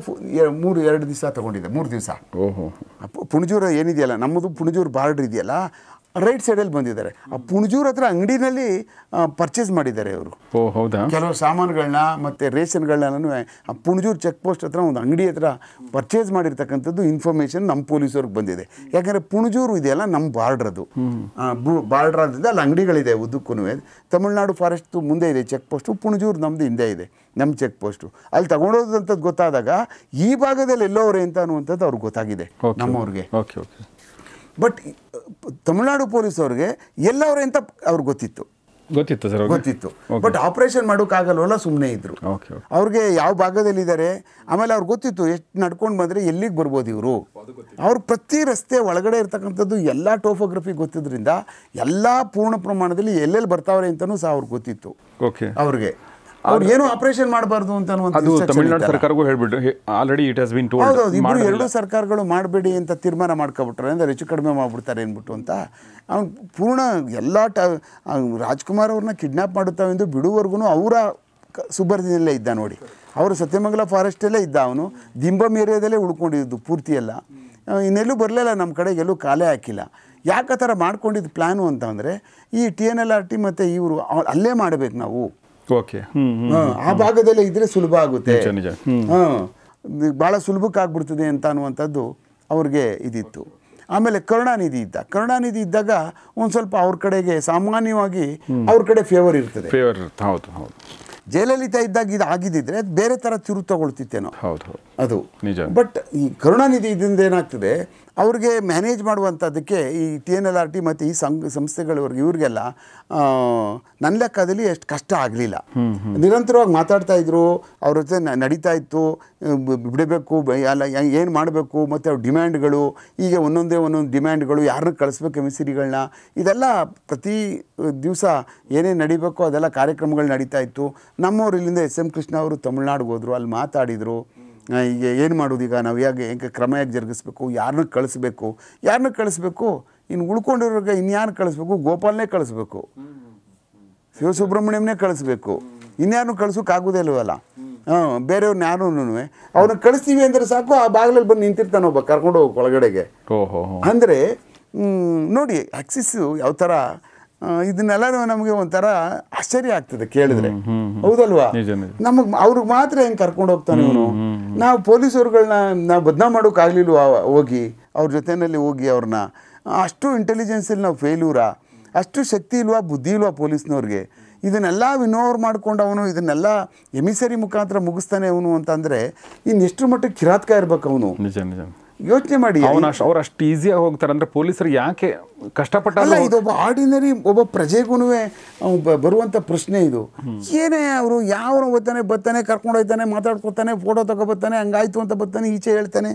ಮೂರು ಎರಡು ದಿವಸ ತೊಗೊಂಡಿದೆ ಮೂರು ದಿವಸ ಓಹೋ ಪುಣಜೂರು ಏನಿದೆಯಲ್ಲ ನಮ್ಮದು ಪುಣಜೂರು ಬಾರ್ಡ್ರ್ ಇದೆಯಲ್ಲ ರೈಟ್ ಸೈಡಲ್ಲಿ ಬಂದಿದ್ದಾರೆ ಆ ಪುಣಜೂರ್ ಹತ್ರ ಅಂಗಡಿನಲ್ಲಿ ಪರ್ಚೇಸ್ ಮಾಡಿದ್ದಾರೆ ಅವರು ಹೌದಾ ಕೆಲವು ಸಾಮಾನುಗಳನ್ನ ಮತ್ತೆ ರೇಷನ್ಗಳನ್ನೂ ಆ ಪುಣಜೂರ್ ಚೆಕ್ ಪೋಸ್ಟ್ ಹತ್ರ ಒಂದು ಅಂಗಡಿ ಹತ್ರ ಪರ್ಚೇಸ್ ಮಾಡಿರ್ತಕ್ಕಂಥದ್ದು ಇನ್ಫಾರ್ಮೇಶನ್ ನಮ್ಮ ಪೊಲೀಸವ್ರಿಗೆ ಬಂದಿದೆ ಯಾಕಂದ್ರೆ ಪುಣಜೂರು ಇದೆಯಲ್ಲ ನಮ್ಮ ಬಾರ್ಡ್ರ್ ಅದು ಬಾರ್ಡ್ರ್ ಅಂತಂದರೆ ಅಲ್ಲಿ ಅಂಗಡಿಗಳಿದೆ ಉದ್ದಕ್ಕೂ ತಮಿಳ್ನಾಡು ಫಾರೆಸ್ಟ್ ಮುಂದೆ ಇದೆ ಚೆಕ್ ಪೋಸ್ಟು ಪುಣಜೂರು ನಮ್ಮದು ಹಿಂದೆ ಇದೆ ನಮ್ಮ ಚೆಕ್ ಪೋಸ್ಟು ಅಲ್ಲಿ ತಗೊಂಡೋದಂಥದ್ದು ಗೊತ್ತಾದಾಗ ಈ ಭಾಗದಲ್ಲಿ ಎಲ್ಲೋರು ಅಂತ ಅನ್ನುವಂಥದ್ದು ಅವ್ರಿಗೆ ಗೊತ್ತಾಗಿದೆ ನಮ್ಮವ್ರಿಗೆ okay okay but Tamil Nadu police ಅವ್ರಿಗೆ ಎಲ್ಲವ್ರೆ ಅಂತ ಅವ್ರಿಗೆ ಗೊತ್ತಿತ್ತು ಗೊತ್ತಿತ್ತು ಸರ್ ಗೊತ್ತಿತ್ತು ಬಟ್ ಆಪರೇಷನ್ ಮಾಡೋಕ್ಕಾಗಲ್ವಲ್ಲ ಸುಮ್ಮನೆ ಇದ್ರು ಅವ್ರಿಗೆ ಯಾವ ಭಾಗದಲ್ಲಿದ್ದಾರೆ ಆಮೇಲೆ ಅವ್ರಿಗೆ ಗೊತ್ತಿತ್ತು ಎಷ್ಟು ನಡ್ಕೊಂಡು ಬಂದರೆ ಎಲ್ಲಿಗೆ ಬರ್ಬೋದು ಇವರು ಅವ್ರು ಪ್ರತಿ ರಸ್ತೆ ಒಳಗಡೆ ಇರ್ತಕ್ಕಂಥದ್ದು ಎಲ್ಲ ಟೋಫೋಗ್ರಫಿ ಗೊತ್ತಿದ್ದರಿಂದ ಎಲ್ಲ ಪೂರ್ಣ ಪ್ರಮಾಣದಲ್ಲಿ ಎಲ್ಲೆಲ್ಲಿ ಬರ್ತಾವ್ರೆ ಅಂತಲೂ ಸಹ ಅವ್ರಿಗೆ ಗೊತ್ತಿತ್ತು ಓಕೆ ಅವ್ರಿಗೆ ಏನು ಆಪರೇಷನ್ ಮಾಡಬಾರ್ದು ಅಂತ ಅದು ತಮಿಳುನಾಡು ಸರ್ಕಾರಕ್ಕೂ ಇಟ್ ಹಸ್ ಬಿನ್ ಟೋಲ್ಡ್ ಇಬ್ಬರು ಎರಡು ಸರ್ಕಾರಗಳು ಮಾಡಬೇಡಿ ಅಂತ ತೀರ್ಮಾನ ಮಾಡ್ಕೊಬಿಟ್ರೆ ಅಂದರೆ ಹೆಚ್ಚು ಕಡಿಮೆ ಮಾಡ್ಬಿಡ್ತಾರೆ ಏನ್ಬಿಟ್ಟು ಅಂತ ಅವ್ನು ಪೂರ್ಣ ಎಲ್ಲ ಟ ರಾಜ್ಕುಮಾರ್ ಅವ್ರನ್ನ ಕಿಡ್ನಾಪ್ ಮಾಡುತ್ತಾವೆಂದು ಬಿಡುವವರೆಗೂ ಅವರ ಸುಬ್ಬರ್ದಿನಲ್ಲೇ ಇದ್ದ ನೋಡಿ ಅವರು ಸತ್ಯಮಂಗಲ ಫಾರೆಸ್ಟಲ್ಲೇ ಇದ್ದ ಅವನು ದಿಂಬಂ ಏರಿಯಾದಲ್ಲೇ ಉಳ್ಕೊಂಡಿದ್ದು ಪೂರ್ತಿಯೆಲ್ಲ ಇನ್ನೆಲ್ಲೂ ಬರಲಿಲ್ಲ ನಮ್ಮ ಕಡೆಗೆಲ್ಲೂ ಎಲ್ಲೂ ಕಾಲೇ ಹಾಕಿಲ್ಲ ಯಾಕೆ ಆ ಥರ ಮಾಡ್ಕೊಂಡಿದ್ದು ಪ್ಲ್ಯಾನು ಅಂದರೆ ಈ T N L R T ಮತ್ತು ಇವರು ಅಲ್ಲೇ ಮಾಡಬೇಕು ನಾವು ಓಕೆ ಆ ಭಾಗದಲ್ಲೇ ಇದ್ರೆ ಸುಲಭ ಆಗುತ್ತೆ ಸುಲಭಕ್ಕೆ ಸುಲಭಕ್ಕಾಗ್ಬಿಡ್ತದೆ ಅಂತ ಅನ್ನುವಂಥದ್ದು ಅವ್ರಿಗೆ ಇದಿತ್ತು ಆಮೇಲೆ ಕರುಣಾನಿಧಿ ಇದ್ದ ಕರುಣಾನಿಧಿ ಇದ್ದಾಗ ಒಂದು ಸ್ವಲ್ಪ ಅವ್ರ ಕಡೆಗೆ ಸಾಮಾನ್ಯವಾಗಿ ಅವ್ರ ಕಡೆ ಫೇವರ್ ಇರ್ತದೆ ಫೇವರ್ ಹೌದು ಹೌದು ಜಯಲಲಿತಾ ಇದ್ದಾಗ ಇದು ಆಗಿದ್ದಿದ್ರೆ ಬೇರೆ ತರ ತಿರು ತಗೊಳ್ತಿತ್ತೇನೋ ಹೌದು ಅದು ನಿಜ ಬಟ್ ಈ ಕರುಣಾನಿಧಿ ಇದರಿಂದ ಏನಾಗ್ತದೆ ಅವ್ರಿಗೆ ಮ್ಯಾನೇಜ್ ಮಾಡುವಂಥದ್ದಕ್ಕೆ ಈ T N L R T ಮತ್ತು ಈ ಸಂಘ ಸಂಸ್ಥೆಗಳವ್ರಿಗೆ ಇವ್ರಿಗೆಲ್ಲ ನನ್ನ ಲೆಕ್ಕದಲ್ಲಿ ಎಷ್ಟು ಕಷ್ಟ ಆಗಲಿಲ್ಲ ನಿರಂತರವಾಗಿ ಮಾತಾಡ್ತಾ ಇದ್ರು ಅವ್ರ ಜೊತೆ ನಡೀತಾ ಇತ್ತು ಬಿಡಬೇಕು ಅಲ್ಲ ಏನು ಮಾಡಬೇಕು ಮತ್ತು ಅವ್ರ ಡಿಮ್ಯಾಂಡ್ಗಳು ಈಗ ಒಂದೊಂದೇ ಒಂದೊಂದು ಡಿಮ್ಯಾಂಡ್ಗಳು ಯಾರನ್ನ ಕಳಿಸ್ಬೇಕು ಮಿಸಿರಿಗಳನ್ನ ಇದೆಲ್ಲ ಪ್ರತಿ ದಿವಸ ಏನೇನು ನಡಿಬೇಕು ಅದೆಲ್ಲ ಕಾರ್ಯಕ್ರಮಗಳು ನಡೀತಾ ಇತ್ತು ನಮ್ಮವ್ರು ಇಲ್ಲಿಂದ ಎಸ್ ಎಂ ಕೃಷ್ಣ ಅವರು ತಮಿಳ್ನಾಡಿಗೆ ಹೋದರು ಅಲ್ಲಿ ಮಾತಾಡಿದರು ಈಗ ಏನು ಮಾಡೋದು ಈಗ ನಾವು ಯಾಕೆ ಹೆಂಗೆ ಕ್ರಮ ಯಾಕೆ ಜರುಗಿಸ್ಬೇಕು ಯಾರನ್ನ ಕಳಿಸ್ಬೇಕು ಯಾರನ್ನ ಕಳಿಸ್ಬೇಕು ಇನ್ನು ಉಳ್ಕೊಂಡಿರೋರಿಗೆ ಇನ್ಯಾರು ಕಳಿಸ್ಬೇಕು ಗೋಪಾಲನೇ ಕಳಿಸ್ಬೇಕು ಶಿವಸುಬ್ರಹ್ಮಣ್ಯಂನೇ ಕಳಿಸ್ಬೇಕು ಇನ್ಯಾರನ್ನು ಕಳಿಸೋಕ್ಕಾಗೋದೇ ಇಲ್ವಲ್ಲ ಹಾಂ ಬೇರೆಯವ್ರನ್ನ ಯಾರೂ ಅವ್ರನ್ನ ಕಳಿಸ್ತೀವಿ ಅಂದರೆ ಸಾಕು ಆ ಬಾಗಿಲಲ್ಲಿ ಬಂದು ನಿಂತಿರ್ತಾನೆ ಒಬ್ಬ ಕರ್ಕೊಂಡು ಹೋಗಿ ಒಳಗಡೆಗೆ ಅಂದರೆ ನೋಡಿ ಆಕ್ಸಿಸ್ಸು ಯಾವ ಥರ ಇದನ್ನೆಲ್ಲರೂ ನಮಗೆ ಒಂಥರ ಆಶ್ಚರ್ಯ ಆಗ್ತದೆ ಕೇಳಿದ್ರೆ ಹೌದಲ್ವಾ ನಮಗ್ ಅವ್ರಿಗೆ ಮಾತ್ರ ಹೆಂಗ್ ಕರ್ಕೊಂಡು ಹೋಗ್ತಾನೆ ಇವನು ನಾವು ಪೊಲೀಸರುಗಳನ್ನ ನಾವು ಬದನಾಮ್ ಮಾಡೋಕ್ಕಾಗ್ಲಿಲ್ವಾ ಹೋಗಿ ಅವ್ರ ಜೊತೆನಲ್ಲಿ ಹೋಗಿ ಅವ್ರನ್ನ ಅಷ್ಟು ಇಂಟೆಲಿಜೆನ್ಸಲ್ಲಿ ನಾವು ಫೇಲ್ಯೂರ ಅಷ್ಟು ಶಕ್ತಿ ಇಲ್ವಾ ಬುದ್ಧಿ ಇಲ್ವಾ ಪೊಲೀಸ್ನವ್ರಿಗೆ ಇದನ್ನೆಲ್ಲ ವಿನೋವರ್ ಮಾಡ್ಕೊಂಡು ಅವನು ಇದನ್ನೆಲ್ಲ ಎಮಿಸರಿ ಮುಖಾಂತರ ಮುಗಿಸ್ತಾನೆ ಅವನು ಅಂತಂದರೆ ಇನ್ನೆಷ್ಟು ಮಟ್ಟಕ್ಕೆ ಕಿರಾತ್ಕ ಇರ್ಬೇಕು ಅವನು ನಿಜ ನಿಜ ಯೋಚನೆ ಮಾಡಿ ಅವ್ರು ಅಷ್ಟು ಈಸಿಯಾಗಿ ಹೋಗ್ತಾರೆ ಅಂದ್ರೆ ಪೊಲೀಸರು ಯಾಕೆ ಕಷ್ಟಪಟ್ಟಲ್ಲ ಇದೊಬ್ಬ ಆರ್ಡಿನರಿ ಒಬ್ಬ ಪ್ರಜೆಗೂ ಬರುವಂಥ ಪ್ರಶ್ನೆ ಇದು ಏನೇ ಅವರು ಯಾವ ಬರ್ತಾನೆ ಬರ್ತಾನೆ ಕರ್ಕೊಂಡು ಹೋಗ್ತಾನೆ ಮಾತಾಡ್ಕೊತಾನೆ ಫೋಟೋ ಬರ್ತಾನೆ ಹಂಗಾಯ್ತು ಅಂತ ಬರ್ತಾನೆ ಈಚೆ ಹೇಳ್ತಾನೆ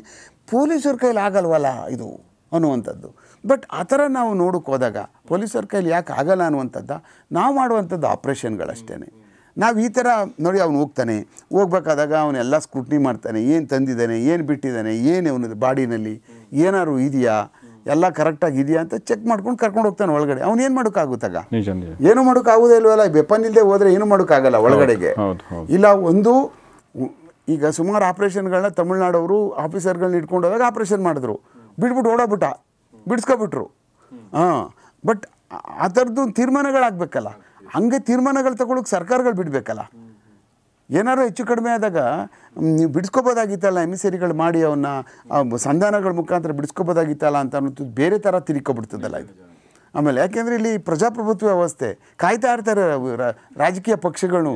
ಪೊಲೀಸರ ಕೈಲಿ ಆಗಲ್ವಲ್ಲ ಇದು ಅನ್ನುವಂಥದ್ದು ಬಟ್ ಆ ಥರ ನಾವು ಹೋದಾಗ ಪೊಲೀಸರ ಕೈಲಿ ಯಾಕೆ ಆಗಲ್ಲ ಅನ್ನುವಂಥದ್ದು ನಾವು ಮಾಡುವಂಥದ್ದು ಆಪ್ರೇಷನ್ಗಳಷ್ಟೇ ನಾವು ಈ ಥರ ನೋಡಿ ಅವನು ಹೋಗ್ತಾನೆ ಹೋಗ್ಬೇಕಾದಾಗ ಅವನೆಲ್ಲ ಸ್ಕ್ರೂಟ್ನಿ ಮಾಡ್ತಾನೆ ಏನು ತಂದಿದ್ದಾನೆ ಏನು ಬಿಟ್ಟಿದ್ದಾನೆ ಏನು ಅವನ ಬಾಡಿನಲ್ಲಿ ಏನಾದ್ರು ಇದೆಯಾ ಎಲ್ಲ ಕರೆಕ್ಟಾಗಿ ಇದೆಯಾ ಅಂತ ಚೆಕ್ ಮಾಡ್ಕೊಂಡು ಕರ್ಕೊಂಡು ಹೋಗ್ತಾನೆ ಒಳಗಡೆ ಅವ್ನು ಏನು ಮಾಡೋಕ್ಕಾಗುತ್ತಾಗ ಏನು ಮಾಡೋಕ್ಕಾಗೋದೇ ಇಲ್ವಲ್ಲ ವೆಪನ್ ಇಲ್ಲದೆ ಹೋದರೆ ಏನು ಮಾಡೋಕ್ಕಾಗಲ್ಲ ಒಳಗಡೆಗೆ ಇಲ್ಲ ಒಂದು ಈಗ ಸುಮಾರು ಆಪ್ರೇಷನ್ಗಳನ್ನ ತಮಿಳ್ನಾಡವರು ಆಫೀಸರ್ಗಳನ್ನ ಇಟ್ಕೊಂಡು ಹೋದಾಗ ಆಪ್ರೇಷನ್ ಮಾಡಿದ್ರು ಬಿಟ್ಬಿಟ್ಟು ಓಡಾಬಿಟ್ಟ ಬಿಡಿಸ್ಕೊಬಿಟ್ರು ಹಾಂ ಬಟ್ ಆ ಥರದ್ದು ತೀರ್ಮಾನಗಳಾಗಬೇಕಲ್ಲ ಹಾಗೆ ತೀರ್ಮಾನಗಳು ತಗೊಳಕ್ಕೆ ಸರ್ಕಾರಗಳು ಬಿಡಬೇಕಲ್ಲ ಏನಾರು ಹೆಚ್ಚು ಕಡಿಮೆ ಆದಾಗ ನೀವು ಬಿಡಿಸ್ಕೋಬೋದಾಗಿತ್ತಲ್ಲ ಎಮಿಸರಿಗಳು ಮಾಡಿ ಅವನ್ನ ಸಂಧಾನಗಳ ಮುಖಾಂತರ ಬಿಡಿಸ್ಕೋಬೋದಾಗಿತ್ತಲ್ಲ ಅಂತ ಅನ್ನೋದು ಬೇರೆ ಥರ ತಿರ್ಕೊಬಿಡ್ತದಲ್ಲ ಇದು ಆಮೇಲೆ ಯಾಕೆಂದರೆ ಇಲ್ಲಿ ಪ್ರಜಾಪ್ರಭುತ್ವ ವ್ಯವಸ್ಥೆ ಕಾಯ್ತಾ ಇರ್ತಾರೆ ರಾಜಕೀಯ ಪಕ್ಷಗಳು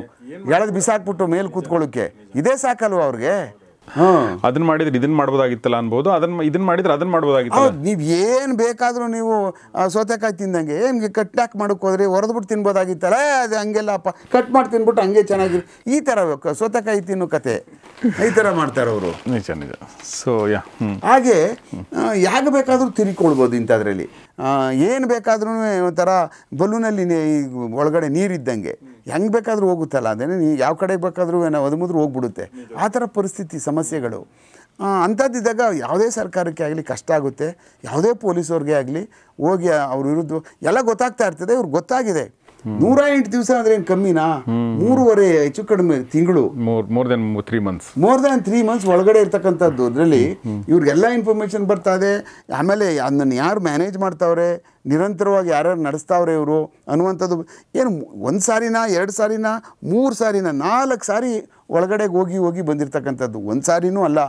ಎಳೆದು ಬಿಸಾಕ್ಬಿಟ್ಟು ಮೇಲೆ ಕೂತ್ಕೊಳ್ಳೋಕ್ಕೆ ಇದೇ ಸಾಕಲ್ವ ಅವ್ರಿಗೆ ಅದನ್ನ ಮಾಡಿದ್ರೆ ಇದನ್ನ ಮಾಡ್ಬೋದಾಗಿತ್ತಲ್ಲ ಅನ್ಬೋದು ಅದನ್ನ ಇದನ್ನ ಮಾಡಿದ್ರೆ ಅದನ್ನ ಮಾಡ್ಬೋದಾಗಿತ್ತು ನೀವು ಏನು ಬೇಕಾದರೂ ನೀವು ಸೌತೆಕಾಯಿ ತಿಂದಂಗೆ ಏನು ಕಟ್ ಹಾಕಿ ಮಾಡಕ್ಕೆ ಹೋದ್ರಿ ಹೊರದ್ಬಿಟ್ಟು ತಿನ್ಬೋದಾಗಿತ್ತಲ್ಲ ಅದು ಅಪ್ಪ ಕಟ್ ಮಾಡಿ ತಿನ್ಬಿಟ್ಟು ಹಂಗೆ ಚೆನ್ನಾಗಿ ಈ ಥರ ಸೌತೆಕಾಯಿ ತಿನ್ನೋ ಕತೆ ಈ ಥರ ಮಾಡ್ತಾರೆ ಅವರು ನಿಜ ನಿಜ ಸೊ ಯಾ ಹಾಗೆ ಯಾಕೆ ಬೇಕಾದರೂ ತಿರ್ಕೊಳ್ಬೋದು ಇಂಥದ್ರಲ್ಲಿ ಏನು ಬೇಕಾದ್ರೂ ಒಂಥರ ಬಲೂನಲ್ಲಿ ಒಳಗಡೆ ನೀರಿದ್ದಂಗೆ ಹೆಂಗೆ ಬೇಕಾದರೂ ಹೋಗುತ್ತಲ್ಲ ಅದೇ ನೀವು ಯಾವ ಕಡೆಗೆ ಬೇಕಾದರೂ ಏನೋ ಮುದ್ರೆ ಹೋಗ್ಬಿಡುತ್ತೆ ಆ ಥರ ಪರಿಸ್ಥಿತಿ ಸಮಸ್ಯೆಗಳು ಅಂಥದ್ದಿದ್ದಾಗ ಯಾವುದೇ ಸರ್ಕಾರಕ್ಕೆ ಆಗಲಿ ಕಷ್ಟ ಆಗುತ್ತೆ ಯಾವುದೇ ಪೊಲೀಸವ್ರಿಗೆ ಆಗಲಿ ಹೋಗಿ ಅವ್ರ ವಿರುದ್ಧ ಎಲ್ಲ ಗೊತ್ತಾಗ್ತಾ ಇರ್ತದೆ ಇವ್ರಿಗೆ ಗೊತ್ತಾಗಿದೆ ನೂರ ಎಂಟು ದಿವಸ ಅಂದ್ರೆ ಏನು ಕಮ್ಮಿನಾ ಮೂರುವರೆ ಹೆಚ್ಚು ಕಡಿಮೆ ತಿಂಗಳು more than three months more than three months ಒಳಗಡೆ ಇರ್ತಕ್ಕಂಥದ್ದು ಅದರಲ್ಲಿ ಇವ್ರಿಗೆಲ್ಲ ಇನ್ಫಾರ್ಮೇಷನ್ ಬರ್ತಾ ಇದೆ ಆಮೇಲೆ ಅದನ್ನು ಯಾರು ಮ್ಯಾನೇಜ್ ಮಾಡ್ತಾವ್ರೆ ನಿರಂತರವಾಗಿ ಯಾರ್ಯಾರು ನಡೆಸ್ತಾವ್ರೆ ಇವರು ಅನ್ನುವಂಥದ್ದು ಏನು ಒಂದು ಸಾರಿನ ಎರಡು ಸಾರಿನ ಮೂರು ಸಾರಿನ ನಾಲ್ಕು ಸಾರಿ ಒಳಗಡೆಗೆ ಹೋಗಿ ಹೋಗಿ ಬಂದಿರ್ತಕ್ಕಂಥದ್ದು ಒಂದು ಸಾರಿನೂ ಅಲ್ಲ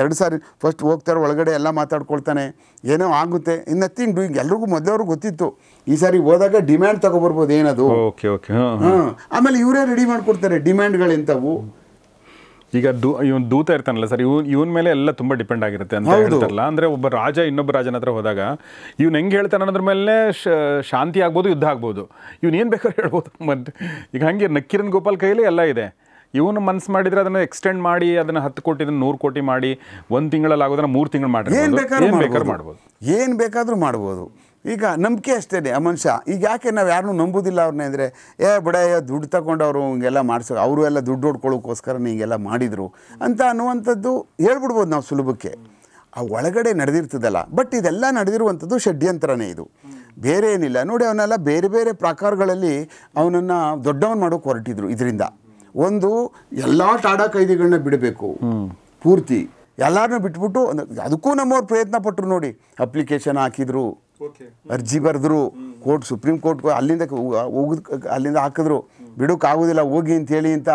ಎರಡು ಸಾರಿ ಫಸ್ಟ್ ಹೋಗ್ತಾರೆ ಒಳಗಡೆ ಎಲ್ಲ ಮಾತಾಡ್ಕೊಳ್ತಾನೆ ಏನೋ ಆಗುತ್ತೆ ಇನ್ನು ನಥಿಂಗ್ ಡೂಯಿಂಗ್ ಎಲ್ರಿಗೂ ಮೊದಲವ್ರಿಗೆ ಗೊತ್ತಿತ್ತು ಈ ಸಾರಿ ಹೋದಾಗ ಡಿಮ್ಯಾಂಡ್ ತಗೊಬರ್ಬೋದು ಏನದು ಓಕೆ ಓಕೆ ಹಾಂ ಆಮೇಲೆ ಇವರೇ ರೆಡಿ ಮಾಡಿಕೊಡ್ತಾರೆ ಡಿಮ್ಯಾಂಡ್ಗಳೆಂಥವು ಈಗ ದೂ ಇವನು ದೂತ ಇರ್ತಾನಲ್ಲ ಸರ್ ಇವ್ ಇವನ್ ಮೇಲೆ ಎಲ್ಲ ತುಂಬ ಡಿಪೆಂಡ್ ಆಗಿರುತ್ತೆ ಅಂತ ಹೇಳ್ತಾರಲ್ಲ ಅಂದರೆ ಒಬ್ಬ ರಾಜ ಇನ್ನೊಬ್ಬ ರಾಜನ ಹತ್ರ ಹೋದಾಗ ಇವ್ನು ಹೆಂಗೆ ಹೇಳ್ತಾನೆ ಅನ್ನೋದ್ರ ಮೇಲೆ ಶಾಂತಿ ಆಗ್ಬೋದು ಯುದ್ಧ ಆಗ್ಬೋದು ಇವ್ನು ಏನು ಬೇಕಾದ್ರೆ ಹೇಳ್ಬೋದು ಮತ್ತೆ ಈಗ ಹಂಗೆ ನಕ್ಕಿರನ್ ಗೋಪಾಲ್ ಕೈಯಲ್ಲಿ ಎಲ್ಲ ಇದೆ ಇವನು ಮನ್ಸು ಮಾಡಿದರೆ ಅದನ್ನು ಎಕ್ಸ್ಟೆಂಡ್ ಮಾಡಿ ಅದನ್ನು ಹತ್ತು ಕೋಟಿ ನೂರು ಕೋಟಿ ಮಾಡಿ ಒಂದು ತಿಂಗಳಲ್ಲಿ ಆಗೋದನ್ನ ಮೂರು ತಿಂಗಳು ಮಾಡಿ ಏನು ಬೇಕಾದ್ರೂ ಮಾಡ್ಬೋದು ಏನು ಬೇಕಾದರೂ ಮಾಡ್ಬೋದು ಈಗ ನಂಬಿಕೆ ಅಷ್ಟೇ ಆ ಮನುಷ್ಯ ಈಗ ಯಾಕೆ ನಾವು ಯಾರನ್ನೂ ನಂಬುದಿಲ್ಲ ಅವ್ರನ್ನೇ ಅಂದರೆ ಏ ಬಿಡಯ್ಯ ದುಡ್ಡು ತಗೊಂಡು ಅವರು ಹಿಂಗೆಲ್ಲ ಮಾಡಿಸೋ ಅವರು ಎಲ್ಲ ದುಡ್ಡು ಹೊಡ್ಕೊಳ್ಳೋಕ್ಕೋಸ್ಕರ ಹೀಗೆಲ್ಲ ಮಾಡಿದರು ಅಂತ ಅನ್ನುವಂಥದ್ದು ಹೇಳ್ಬಿಡ್ಬೋದು ನಾವು ಸುಲಭಕ್ಕೆ ಆ ಒಳಗಡೆ ನಡೆದಿರ್ತದಲ್ಲ ಬಟ್ ಇದೆಲ್ಲ ನಡೆದಿರುವಂಥದ್ದು ಷಡ್ಯಂತ್ರನೇ ಇದು ಬೇರೆ ಏನಿಲ್ಲ ನೋಡಿ ಅವನ್ನೆಲ್ಲ ಬೇರೆ ಬೇರೆ ಪ್ರಕಾರಗಳಲ್ಲಿ ಅವನನ್ನು ದೊಡ್ಡವನ್ನ ಮಾಡೋಕೆ ಹೊರಟಿದ್ರು ಇದರಿಂದ ಒಂದು ಎಲ್ಲ ಟಾಡಾ ಕೈದಿಗಳನ್ನ ಬಿಡಬೇಕು ಪೂರ್ತಿ ಎಲ್ಲರನ್ನೂ ಬಿಟ್ಬಿಟ್ಟು ಅದಕ್ಕೂ ನಮ್ಮವ್ರು ಪ್ರಯತ್ನ ಪಟ್ಟರು ನೋಡಿ ಅಪ್ಲಿಕೇಶನ್ ಹಾಕಿದ್ರು ಅರ್ಜಿ ಬರೆದ್ರು ಕೋರ್ಟ್ ಸುಪ್ರೀಂ ಕೋರ್ಟ್ ಅಲ್ಲಿಂದ ಹೋಗಿದ್ ಅಲ್ಲಿಂದ ಹಾಕಿದ್ರು ಬಿಡೋಕ್ಕಾಗೋದಿಲ್ಲ ಹೋಗಿ ಹೇಳಿ ಅಂತ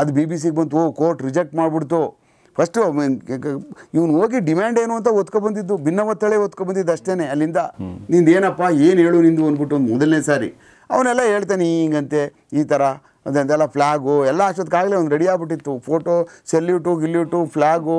ಅದು ಬಿ ಬಿ ಸಿಗೆ ಬಂತು ಓ ಕೋರ್ಟ್ ರಿಜೆಕ್ಟ್ ಮಾಡಿಬಿಡ್ತು ಫಸ್ಟು ಇವ್ನು ಹೋಗಿ ಡಿಮ್ಯಾಂಡ್ ಏನು ಅಂತ ಒತ್ಕೊ ಬಂದಿದ್ದು ಭಿನ್ನ ಒತ್ತಳೆ ಒತ್ಕೊ ಬಂದಿದ್ದು ಅಷ್ಟೇ ಅಲ್ಲಿಂದ ನಿಂದೇನಪ್ಪ ಏನಪ್ಪ ಏನು ಹೇಳು ನಿಂದು ಅಂದ್ಬಿಟ್ಟು ಒಂದು ಮೊದಲನೇ ಸಾರಿ ಅವನೆಲ್ಲ ಹೇಳ್ತಾನೆ ಹಿಂಗಂತೆ ಈ ಥರ ಅಂತೆಲ್ಲ ಫ್ಲ್ಯಾಗು ಎಲ್ಲ ಅಷ್ಟೊತ್ತಾಗಲೇ ಒಂದು ರೆಡಿ ಆಗ್ಬಿಟ್ಟಿತ್ತು ಫೋಟೋ ಸೆಲ್ಯೂಟು ಗಿಲ್ಯೂಟು ಫ್ಲ್ಯಾಗು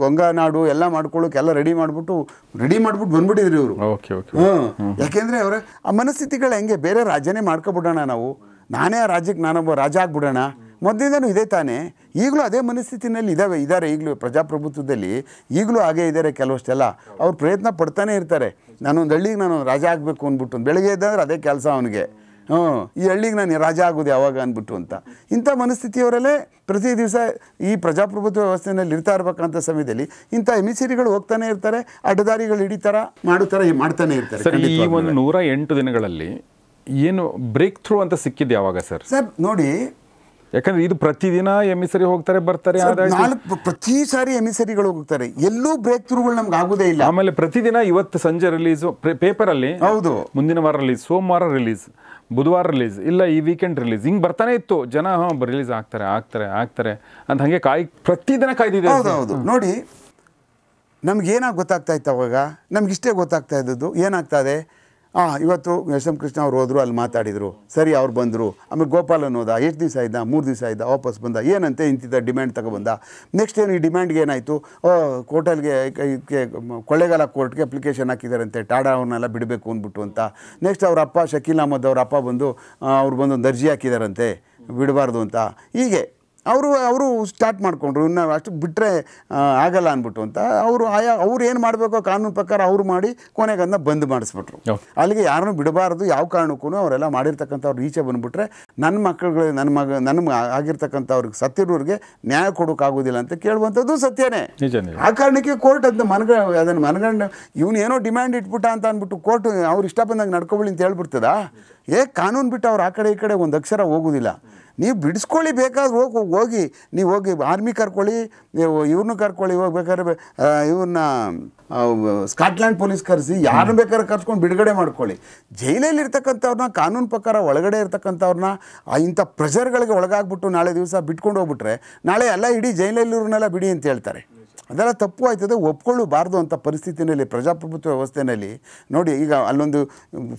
ಕೊಂಗನಾಡು ಎಲ್ಲ ಮಾಡ್ಕೊಳ್ಳೋಕೆ ಎಲ್ಲ ರೆಡಿ ಮಾಡಿಬಿಟ್ಟು ರೆಡಿ ಮಾಡಿಬಿಟ್ಟು ಬಂದ್ಬಿಟ್ಟಿದ್ರಿ ಇವರು ಹ್ಞೂ ಯಾಕೆಂದರೆ ಅವರ ಆ ಮನಸ್ಥಿತಿಗಳು ಹೆಂಗೆ ಬೇರೆ ರಾಜ್ಯನೇ ಮಾಡ್ಕೊಬಿಡೋಣ ನಾವು ನಾನೇ ಆ ರಾಜ್ಯಕ್ಕೆ ನಾನೊಬ್ಬ ರಾಜ ಆಗ್ಬಿಡೋಣ ಮೊದಲಿಂದನೂ ಇದೆ ತಾನೇ ಈಗಲೂ ಅದೇ ಮನಸ್ಥಿತಿನಲ್ಲಿ ಇದ್ದಾವೆ ಇದ್ದಾರೆ ಈಗಲೂ ಪ್ರಜಾಪ್ರಭುತ್ವದಲ್ಲಿ ಈಗಲೂ ಹಾಗೇ ಇದ್ದಾರೆ ಕೆಲವಷ್ಟೆಲ್ಲ ಅವ್ರು ಪ್ರಯತ್ನ ಪಡ್ತಾನೆ ಇರ್ತಾರೆ ನಾನೊಂದು ಹಳ್ಳಿಗೆ ನಾನು ರಾಜ ಆಗಬೇಕು ಅಂದ್ಬಿಟ್ಟು ಬೆಳಗ್ಗೆ ಇದ್ದಂದ್ರೆ ಅದೇ ಕೆಲಸ ಅವನಿಗೆ ಹ್ಞೂ ಈ ಹಳ್ಳಿಗೆ ನಾನು ರಾಜ ಆಗೋದು ಯಾವಾಗ ಅಂದ್ಬಿಟ್ಟು ಅಂತ ಇಂಥ ಮನಸ್ಥಿತಿಯವರಲ್ಲೇ ಪ್ರತಿ ದಿವಸ ಈ ಪ್ರಜಾಪ್ರಭುತ್ವ ವ್ಯವಸ್ಥೆಯಲ್ಲಿ ಇರ್ತಾ ಇರಬೇಕಂತ ಸಮಯದಲ್ಲಿ ಇಂಥ ಎಮಿಸಿರಿಗಳು ಹೋಗ್ತಾನೆ ಇರ್ತಾರೆ ಅಡ್ಡದಾರಿಗಳು ಹಿಡಿತಾರ ಮಾಡುತ್ತಾರೆ ಮಾಡ್ತಾನೆ ಇರ್ತಾರೆ ಈ ಒಂದು ನೂರ ಎಂಟು ದಿನಗಳಲ್ಲಿ ಏನು ಬ್ರೇಕ್ ಥ್ರೂ ಅಂತ ಸಿಕ್ಕಿದ್ದು ಯಾವಾಗ ಸರ್ ಸರ್ ನೋಡಿ ಯಾಕಂದ್ರೆ ಇದು ಪ್ರತಿದಿನ ಎಮಿಸರಿ ಹೋಗ್ತಾರೆ ಬರ್ತಾರೆ ಪ್ರತಿ ಸಾರಿ ಎಮಿಸರಿಗಳು ಹೋಗ್ತಾರೆ ಎಲ್ಲೂ ಬ್ರೇಕ್ ಥ್ರೂಗಳು ನಮ್ಗೆ ಆಗುದೇ ಇಲ್ಲ ಆಮೇಲೆ ಪ್ರತಿದಿನ ಇವತ್ತು ಸಂಜೆ ರಿಲೀಸ್ ಪೇಪರ್ ಅಲ್ಲಿ ಹೌದು ಮುಂದಿನ ವಾರ ರಿಲೀಸ್ ಸೋಮವಾರ ರಿಲೀಸ್ ಬುಧವಾರ ರಿಲೀಸ್ ಇಲ್ಲ ಈ ವೀಕೆಂಡ್ ರಿಲೀಸ್ ಹಿಂಗೆ ಬರ್ತಾನೆ ಇತ್ತು ಜನ ರಿಲೀಸ್ ಆಗ್ತಾರೆ ಆಗ್ತಾರೆ ಆಗ್ತಾರೆ ಅಂತ ಹಂಗೆ ಕಾಯಿ ಪ್ರತಿದಿನ ಕಾಯ್ದಿದೆ ನೋಡಿ ನಮ್ಗೆ ಏನಾಗಿ ಗೊತ್ತಾಗ್ತಾ ಇತ್ತು ಅವಾಗ ನಮ್ಗೆ ಇಷ್ಟೇ ಗೊತ್ತಾಗ್ತಾ ಇದ್ದದ್ದು ಏನಾಗ್ತಾ ಇದೆ ಹಾಂ ಇವತ್ತು ಎಸ್ ಎಂ ಕೃಷ್ಣ ಅವ್ರು ಹೋದರು ಅಲ್ಲಿ ಮಾತಾಡಿದರು ಸರಿ ಅವ್ರು ಬಂದರು ಆಮೇಲೆ ಗೋಪಾಲನ್ ಹೋದ ಎಷ್ಟು ದಿವಸ ಇದ್ದ ಮೂರು ದಿವಸ ಇದ್ದ ವಾಪಸ್ ಬಂದ ಏನಂತೆ ಇಂತಿದ್ದ ಡಿಮ್ಯಾಂಡ್ ತಗೊಬಂದ ನೆಕ್ಸ್ಟ್ ಏನು ಈ ಡಿಮ್ಯಾಂಡ್ಗೆ ಏನಾಯಿತು ಕೋರ್ಟಲ್ಗೆ ಕೊಳ್ಳೆಗಾಲ ಕೋರ್ಟ್ಗೆ ಅಪ್ಲಿಕೇಶನ್ ಹಾಕಿದಾರಂತೆ ಟಾಡಾ ಅವ್ರನ್ನೆಲ್ಲ ಬಿಡಬೇಕು ಅಂದ್ಬಿಟ್ಟು ಅಂತ ನೆಕ್ಸ್ಟ್ ಅವ್ರ ಅಪ್ಪ ಶಕೀಲ್ ಅಹಮದ್ ಅವ್ರ ಅಪ್ಪ ಬಂದು ಅವ್ರು ಬಂದು ಒಂದು ಅರ್ಜಿ ಹಾಕಿದಾರಂತೆ ಬಿಡಬಾರ್ದು ಅಂತ ಹೀಗೆ ಅವರು ಅವರು ಸ್ಟಾರ್ಟ್ ಮಾಡಿಕೊಂಡ್ರು ಇನ್ನು ಅಷ್ಟು ಬಿಟ್ಟರೆ ಆಗಲ್ಲ ಅಂದ್ಬಿಟ್ಟು ಅಂತ ಅವರು ಆಯಾ ಅವ್ರು ಏನು ಮಾಡಬೇಕೋ ಕಾನೂನು ಪ್ರಕಾರ ಅವರು ಮಾಡಿ ಕೊನೆಗೆ ಬಂದ್ ಮಾಡಿಸ್ಬಿಟ್ರು ಅಲ್ಲಿಗೆ ಯಾರನ್ನೂ ಬಿಡಬಾರ್ದು ಯಾವ ಕಾರಣಕ್ಕೂ ಅವರೆಲ್ಲ ಅವ್ರು ಈಚೆ ಬಂದುಬಿಟ್ರೆ ನನ್ನ ಮಕ್ಕಳುಗಳು ನನ್ನ ಮಗ ನನ್ನ ಆಗಿರ್ತಕ್ಕಂಥವ್ರಿಗೆ ಸತ್ತಿರೋರಿಗೆ ನ್ಯಾಯ ಕೊಡೋಕ್ಕಾಗೋದಿಲ್ಲ ಅಂತ ಕೇಳುವಂಥದ್ದು ಸತ್ಯನೇ ಆ ಕಾರಣಕ್ಕೆ ಕೋರ್ಟ್ ಅದನ್ನ ಮನಗ ಅದನ್ನು ಮನಗಂಡು ಇವನೇನೋ ಡಿಮ್ಯಾಂಡ್ ಇಟ್ಬಿಟ್ಟ ಅಂತ ಅಂದ್ಬಿಟ್ಟು ಕೋರ್ಟ್ ಅವ್ರು ಇಷ್ಟ ಬಂದಂಗೆ ನಡ್ಕೊಬಳಿ ಅಂತ ಹೇಳ್ಬಿಡ್ತದಾ ಏ ಕಾನೂನು ಬಿಟ್ಟು ಅವ್ರು ಆ ಕಡೆ ಈ ಕಡೆ ಒಂದು ಅಕ್ಷರ ಹೋಗೋದಿಲ್ಲ ನೀವು ಬಿಡಿಸ್ಕೊಳ್ಳಿ ಬೇಕಾದ್ರೆ ಹೋಗಿ ಹೋಗಿ ನೀವು ಹೋಗಿ ಆರ್ಮಿ ಕರ್ಕೊಳ್ಳಿ ನೀವು ಇವ್ರನ್ನೂ ಕರ್ಕೊಳ್ಳಿ ಹೋಗ್ಬೇಕಾದ್ರೆ ಇವ್ರನ್ನ ಸ್ಕಾಟ್ಲ್ಯಾಂಡ್ ಪೊಲೀಸ್ ಕರೆಸಿ ಯಾರು ಬೇಕಾದ್ರೆ ಕರ್ಸ್ಕೊಂಡು ಬಿಡುಗಡೆ ಮಾಡ್ಕೊಳ್ಳಿ ಜೈಲಲ್ಲಿ ಇರ್ತಕ್ಕಂಥವ್ರನ್ನ ಕಾನೂನು ಪ್ರಕಾರ ಒಳಗಡೆ ಇರ್ತಕ್ಕಂಥವ್ರನ್ನ ಇಂಥ ಪ್ರೆಷರ್ಗಳಿಗೆ ಒಳಗಾಗ್ಬಿಟ್ಟು ನಾಳೆ ದಿವಸ ಬಿಟ್ಕೊಂಡು ಹೋಗ್ಬಿಟ್ರೆ ನಾಳೆ ಎಲ್ಲ ಇಡೀ ಇವ್ರನ್ನೆಲ್ಲ ಬಿಡಿ ಅಂತ ಹೇಳ್ತಾರೆ ಅದೆಲ್ಲ ತಪ್ಪು ಆಯ್ತದೆ ಒಪ್ಕೊಳ್ಳಬಾರ್ದು ಅಂತ ಪರಿಸ್ಥಿತಿನಲ್ಲಿ ಪ್ರಜಾಪ್ರಭುತ್ವ ವ್ಯವಸ್ಥೆಯಲ್ಲಿ ನೋಡಿ ಈಗ ಅಲ್ಲೊಂದು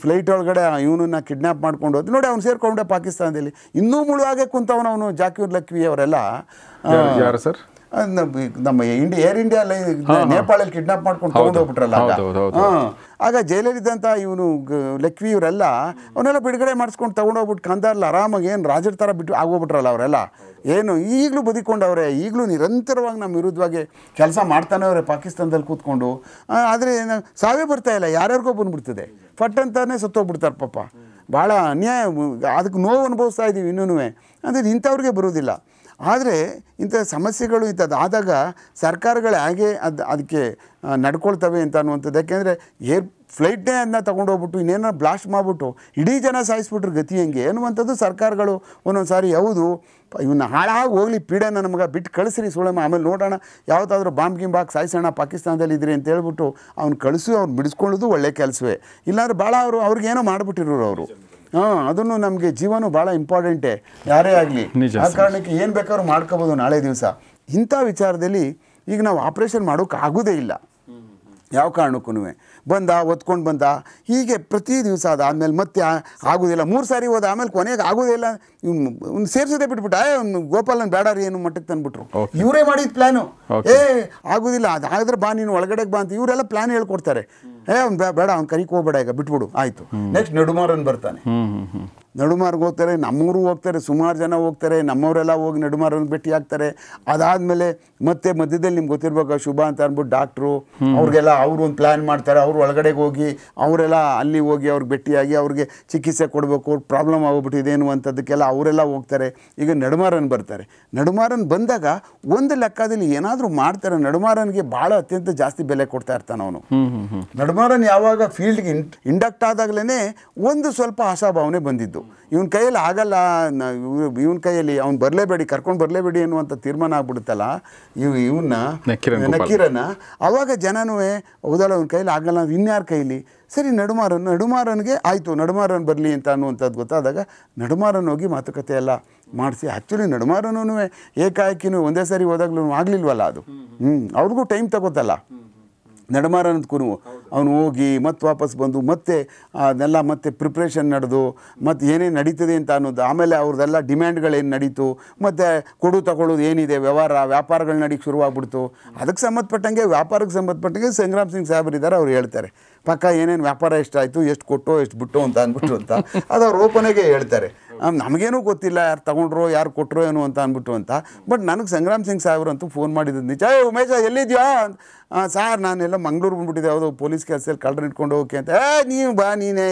ಫ್ಲೈಟ್ ಒಳಗಡೆ ಇವನನ್ನು ಕಿಡ್ನ್ಯಾಪ್ ಮಾಡ್ಕೊಂಡು ಹೋದ್ ನೋಡಿ ಅವ್ನು ಸೇರ್ಕೊಂಡೆ ಪಾಕಿಸ್ತಾನದಲ್ಲಿ ಇನ್ನೂ ಮುಳುವಾಗೆ ಕುಂತವನು ಅವನು ಜಾಕಿರ್ ಲಕ್ವಿ ಅವರೆಲ್ಲ ಯಾರು ಸರ್ ನಮ್ಮ ಇಂಡಿಯಾ ಏರ್ ಇಂಡಿಯಾ ನೇಪಾಳಲ್ಲಿ ಕಿಡ್ನಾಪ್ ಮಾಡ್ಕೊಂಡು ತಗೊಂಡು ಹೋಗ್ಬಿಟ್ರಲ್ಲ ಆಗ ಜೈಲಲ್ಲಿದ್ದಂಥ ಇವನು ಲೆಕ್ವಿ ಇವರೆಲ್ಲ ಅವನ್ನೆಲ್ಲ ಬಿಡುಗಡೆ ಮಾಡಿಸ್ಕೊಂಡು ಹೋಗ್ಬಿಟ್ಟು ಕಂದಾರ್ಲ ಆರಾಮಾಗಿ ಏನು ರಾಜರ ಥರ ಬಿಟ್ಟು ಆಗೋಗ್ಬಿಟ್ರಲ್ಲ ಅವರೆಲ್ಲ ಏನು ಈಗಲೂ ಬದುಕೊಂಡವ್ರೆ ಈಗಲೂ ನಿರಂತರವಾಗಿ ನಮ್ಮ ವಿರುದ್ಧವಾಗಿ ಕೆಲಸ ಮಾಡ್ತಾನೆ ಅವರೇ ಪಾಕಿಸ್ತಾನದಲ್ಲಿ ಕೂತ್ಕೊಂಡು ಆದರೆ ಸಾವೇ ಇಲ್ಲ ಯಾರ್ಯಾರಿಗೋ ಬಂದುಬಿಡ್ತದೆ ಫಟ್ ಅಂತಾನೆ ಸತ್ತೋಗ್ಬಿಡ್ತಾರೆ ಪಾಪ ಭಾಳ ಅನ್ಯಾಯ ಅದಕ್ಕೆ ನೋವು ಅನುಭವಿಸ್ತಾ ಇದ್ದೀವಿ ಇನ್ನೂ ಅಂದರೆ ಇಂಥವ್ರಿಗೆ ಬರೋದಿಲ್ಲ ಆದರೆ ಇಂಥ ಸಮಸ್ಯೆಗಳು ಆದಾಗ ಸರ್ಕಾರಗಳು ಹೇಗೆ ಅದು ಅದಕ್ಕೆ ನಡ್ಕೊಳ್ತವೆ ಅಂತ ಅನ್ನುವಂಥದ್ದು ಯಾಕೆಂದರೆ ಏರ್ ಫ್ಲೈಟ್ನೇ ಅದನ್ನ ತೊಗೊಂಡೋಗ್ಬಿಟ್ಟು ಇನ್ನೇನೋ ಬ್ಲಾಸ್ಟ್ ಮಾಡಿಬಿಟ್ಟು ಇಡೀ ಜನ ಸಾಯಿಸ್ಬಿಟ್ರು ಗತಿ ಹೆಂಗೆ ಅನ್ನುವಂಥದ್ದು ಸರ್ಕಾರಗಳು ಒಂದೊಂದು ಸಾರಿ ಹೌದು ಇವನ್ನ ಹಾಳಾಗಿ ಹೋಗಲಿ ಪೀಡನ ನಮಗೆ ಬಿಟ್ಟು ಕಳಿಸ್ರಿ ಸುಳಮ್ಮ ಆಮೇಲೆ ನೋಡೋಣ ಯಾವುದಾದ್ರೂ ಬಾಂಬ್ ಗಿಂಬ್ ಸಾಯಿಸೋಣ ಪಾಕಿಸ್ತಾನದಲ್ಲಿ ಇದ್ರಿ ಅಂತ ಹೇಳ್ಬಿಟ್ಟು ಅವ್ನು ಕಳಿಸು ಅವ್ನು ಬಿಡಿಸ್ಕೊಳ್ಳೋದು ಒಳ್ಳೆ ಕೆಲಸವೇ ಇಲ್ಲಾಂದ್ರೆ ಭಾಳ ಅವರು ಅವ್ರಿಗೇನೋ ಮಾಡಿಬಿಟ್ಟಿರೋರು ಅವರು ಹಾಂ ಅದನ್ನು ನಮಗೆ ಜೀವನ ಭಾಳ ಇಂಪಾರ್ಟೆಂಟೆ ಯಾರೇ ಆಗಲಿ ಆ ಕಾರಣಕ್ಕೆ ಏನು ಬೇಕಾದ್ರೂ ಮಾಡ್ಕೋಬೋದು ನಾಳೆ ದಿವಸ ಇಂಥ ವಿಚಾರದಲ್ಲಿ ಈಗ ನಾವು ಆಪ್ರೇಷನ್ ಮಾಡೋಕ್ಕಾಗೋದೇ ಇಲ್ಲ ಯಾವ ಕಾರಣಕ್ಕೂ ಬಂದ ಒತ್ಕೊಂಡು ಬಂದ ಹೀಗೆ ಪ್ರತಿ ದಿವಸ ಅದು ಆಮೇಲೆ ಮತ್ತೆ ಆಗೋದಿಲ್ಲ ಮೂರು ಸಾರಿ ಹೋದ ಆಮೇಲೆ ಕೊನೆಗೆ ಆಗೋದಿಲ್ಲ ಇವ್ನು ಸೇರಿಸೋದೇ ಬಿಟ್ಬಿಟ್ಟ ಏ ಗೋಪಾಲನ್ ರೀ ಏನು ಮಟ್ಟಕ್ಕೆ ತಂದ್ಬಿಟ್ರು ಇವರೇ ಮಾಡಿದ ಪ್ಲ್ಯಾನು ಏ ಆಗೋದಿಲ್ಲ ಅದು ಆದರೆ ಬಾ ನೀನು ಒಳಗಡೆಗೆ ಬಾ ಅಂತ ಇವರೆಲ್ಲ ಪ್ಲ್ಯಾನ್ ಹೇಳ್ಕೊಡ್ತಾರೆ ಏ ಅವ್ನು ಬೇಡ ಅವ್ನು ಕರಿಕೋಬೇಡ ಈಗ ಬಿಟ್ಬಿಡು ಆಯಿತು ನೆಕ್ಸ್ಟ್ ನಡುಮಾರನ್ ಬರ್ತಾನೆ ನಡುಮಾರ್ಗ ಹೋಗ್ತಾರೆ ನಮ್ಮೂರು ಹೋಗ್ತಾರೆ ಸುಮಾರು ಜನ ಹೋಗ್ತಾರೆ ನಮ್ಮವರೆಲ್ಲ ಹೋಗಿ ನಡುಮಾರ್ಗ ಭೇಟಿ ಆಗ್ತಾರೆ ಅದಾದಮೇಲೆ ಮತ್ತೆ ಮಧ್ಯದಲ್ಲಿ ನಿಮ್ಗೆ ಗೊತ್ತಿರ್ಬೇಕು ಶುಭ ಅಂತ ಅಂದ್ಬಿಟ್ಟು ಡಾಕ್ಟ್ರು ಅವ್ರಿಗೆಲ್ಲ ಅವರು ಒಂದು ಪ್ಲ್ಯಾನ್ ಮಾಡ್ತಾರೆ ಅವ್ರು ಒಳಗಡೆಗೆ ಹೋಗಿ ಅವರೆಲ್ಲ ಅಲ್ಲಿ ಹೋಗಿ ಅವ್ರಿಗೆ ಭೇಟಿಯಾಗಿ ಅವ್ರಿಗೆ ಚಿಕಿತ್ಸೆ ಕೊಡಬೇಕು ಅವ್ರ ಪ್ರಾಬ್ಲಮ್ ಆಗೋಗ್ಬಿಟ್ಟಿದೆ ಅಂತದಕ್ಕೆಲ್ಲ ಅವರೆಲ್ಲ ಹೋಗ್ತಾರೆ ಈಗ ನಡುಮಾರನ್ ಬರ್ತಾರೆ ನಡುಮಾರನ್ ಬಂದಾಗ ಒಂದು ಲೆಕ್ಕದಲ್ಲಿ ಏನಾದರೂ ಮಾಡ್ತಾರೆ ನಡುಮಾರನ್ಗೆ ಭಾಳ ಅತ್ಯಂತ ಜಾಸ್ತಿ ಬೆಲೆ ಕೊಡ್ತಾ ಇರ್ತಾನೆ ಅವನು ನಡುಮಾರನ್ ಯಾವಾಗ ಫೀಲ್ಡ್ಗೆ ಇಂಡಕ್ಟ್ ಆದಾಗಲೇ ಒಂದು ಸ್ವಲ್ಪ ಆಸಾಭಾವನೆ ಬಂದಿದ್ದು ಇವನ ಕೈಯಲ್ಲಿ ಆಗಲ್ಲ ಇವನ ಕೈಯಲ್ಲಿ ಅವ್ನು ಬರಲೇಬೇಡಿ ಕರ್ಕೊಂಡು ಬರಲೇಬೇಡಿ ಅನ್ನುವಂಥ ತೀರ್ಮಾನ ಆಗ್ಬಿಡುತ್ತಲ್ಲ ಇವ್ ಇವನ್ನ ನಕ್ಕಿರನ ಅವಾಗ ಜನನೂ ಹೌದಲ್ಲ ಅವನ ಕೈಯಲ್ಲಿ ಆಗಲ್ಲ ಇನ್ಯಾರ ಕೈಯಲ್ಲಿ ಸರಿ ನಡುಮಾರನ್ ನಡುಮಾರನ್ಗೆ ಆಯಿತು ನಡುಮಾರನ್ ಬರಲಿ ಅಂತ ಅನ್ನುವಂಥದ್ದು ಗೊತ್ತಾದಾಗ ನಡುಮಾರನ್ ಹೋಗಿ ಮಾತುಕತೆ ಎಲ್ಲ ಮಾಡಿಸಿ ಆ್ಯಕ್ಚುಲಿ ನಡುಮಾರನೂ ಏಕಾಏಕಿನೂ ಒಂದೇ ಸಾರಿ ಹೋದಾಗ್ಲೂ ಆಗಲಿಲ್ವಲ್ಲ ಅದು ಹ್ಞೂ ಅವ್ರಿಗೂ ಟೈಮ್ ತಗೋತಲ್ಲ ನಡಮಾರನಂದ್ಕೂ ಅವನು ಹೋಗಿ ಮತ್ತೆ ವಾಪಸ್ ಬಂದು ಮತ್ತೆ ಅದೆಲ್ಲ ಮತ್ತೆ ಪ್ರಿಪ್ರೇಷನ್ ನಡೆದು ಮತ್ತು ಏನೇನು ನಡೀತದೆ ಅಂತ ಅನ್ನೋದು ಆಮೇಲೆ ಅವ್ರದ್ದೆಲ್ಲ ಡಿಮ್ಯಾಂಡ್ಗಳೇನು ನಡೀತು ಮತ್ತು ಕೊಡು ತಗೊಳ್ಳೋದು ಏನಿದೆ ವ್ಯವಹಾರ ವ್ಯಾಪಾರಗಳು ನಡೀಕ್ಕೆ ಶುರುವಾಗ್ಬಿಡ್ತು ಅದಕ್ಕೆ ಸಂಬಂಧಪಟ್ಟಂಗೆ ವ್ಯಾಪಾರಕ್ಕೆ ಸಂಬಂಧಪಟ್ಟಂಗೆ ಸಂಗ್ರಾಮ್ ಸಿಂಗ್ ಇದ್ದಾರೆ ಅವ್ರು ಹೇಳ್ತಾರೆ ಪಕ್ಕ ಏನೇನು ವ್ಯಾಪಾರ ಎಷ್ಟಾಯಿತು ಎಷ್ಟು ಕೊಟ್ಟೋ ಎಷ್ಟು ಬಿಟ್ಟೋ ಅಂತ ಅಂದ್ಬಿಟ್ಟು ಅಂತ ಅದು ಅವ್ರು ಓಪನಾಗೆ ಹೇಳ್ತಾರೆ ನಮಗೇನೂ ಗೊತ್ತಿಲ್ಲ ಯಾರು ತೊಗೊಂಡ್ರು ಯಾರು ಕೊಟ್ಟರು ಏನು ಅಂತ ಅಂದ್ಬಿಟ್ಟು ಅಂತ ಬಟ್ ನನಗೆ ಸಂಗ್ರಾಮ್ ಸಿಂಗ್ ಸಾಹೇಬ್ರು ಅಂತೂ ಫೋನ್ ಮಾಡಿದ್ದು ನಿಜ ಉಮೇಶ ಎಲ್ಲಿದ್ಯಾ ಸಾರ್ ನಾನೆಲ್ಲ ಮಂಗ್ಳೂರು ಬಂದ್ಬಿಟ್ಟಿದ್ದೆ ಯಾವುದೋ ಪೊಲೀಸ್ ಕೆಲಸದಲ್ಲಿ ಕಳ್ಳರು ಇಟ್ಕೊಂಡು ಹೋಗಿ ಅಂತ ಏ ನೀನು ಬಾ ನೀನೇ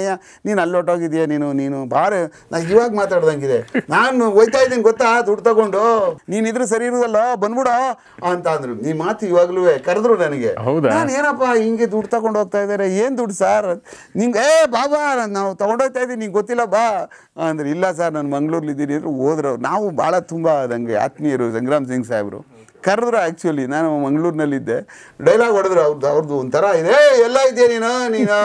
ನೀನು ಅಲ್ಲೊಟ್ಟೋಗಿದ್ಯಾ ನೀನು ನೀನು ಭಾರ ನಾನು ಇವಾಗ ಮಾತಾಡ್ದಂಗಿದೆ ನಾನು ಹೋಯ್ತಾ ಇದ್ದೀನಿ ಗೊತ್ತಾ ದುಡ್ಡು ತಗೊಂಡು ಇದ್ರೂ ಸರಿ ಇರೋದಲ್ಲ ಬಂದ್ಬಿಡ ಅಂತ ಅಂದ್ರು ನೀ ಮಾತು ಇವಾಗಲೂ ಕರೆದ್ರು ನನಗೆ ನಾನು ಏನಪ್ಪ ಹಿಂಗೆ ದುಡ್ಡು ತಗೊಂಡು ಹೋಗ್ತಾ ಇದ್ದಾರೆ ಏನು ದುಡ್ಡು ಸರ್ ನಿಂಗೆ ಏ ಬಾಬಾ ನಾವು ತೊಗೊಂಡೋಗ್ತಾ ಇದ್ದೀವಿ ನಿಂಗೆ ಗೊತ್ತಿಲ್ಲ ಬಾ ಅಂದ್ರೆ ಇಲ್ಲ ಸರ್ ನಾನು ಇದ್ದೀನಿ ಅಂದ್ರೆ ಹೋದ್ರು ನಾವು ಭಾಳ ತುಂಬ ಅದಂಗೆ ಆತ್ಮೀಯರು ಸಂಗ್ರಾಮ್ ಸಿಂಗ್ ಸಾಹೇಬರು ಕರೆದ್ರು ಆ್ಯಕ್ಚುಲಿ ನಾನು ಮಂಗಳೂರಿನಲ್ಲಿದ್ದೆ ಡೈಲಾಗ್ ಹೊಡೆದ್ರು ಅವ್ರದ್ದು ಅವ್ರದ್ದು ಒಂಥರ ಇದೆ ಎಲ್ಲ ಇದೆಯಾ ನೀನು ನೀನು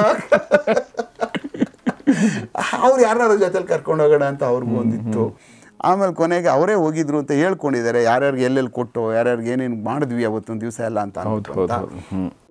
ಅವ್ರು ಯಾರು ಜೊತೆಲಿ ಕರ್ಕೊಂಡು ಹೋಗೋಣ ಅಂತ ಅವ್ರಿಗೂ ಒಂದಿತ್ತು ಆಮೇಲೆ ಕೊನೆಗೆ ಅವರೇ ಹೋಗಿದ್ರು ಅಂತ ಹೇಳ್ಕೊಂಡಿದ್ದಾರೆ ಯಾರ್ಯಾರಿಗೆ ಎಲ್ಲೆಲ್ಲಿ ಕೊಟ್ಟು ಯಾರ್ಯಾರಿಗೆ ಏನೇನು ಮಾಡಿದ್ವಿ ಅವತ್ತೊಂದು ದಿವಸ ಎಲ್ಲ ಅಂತ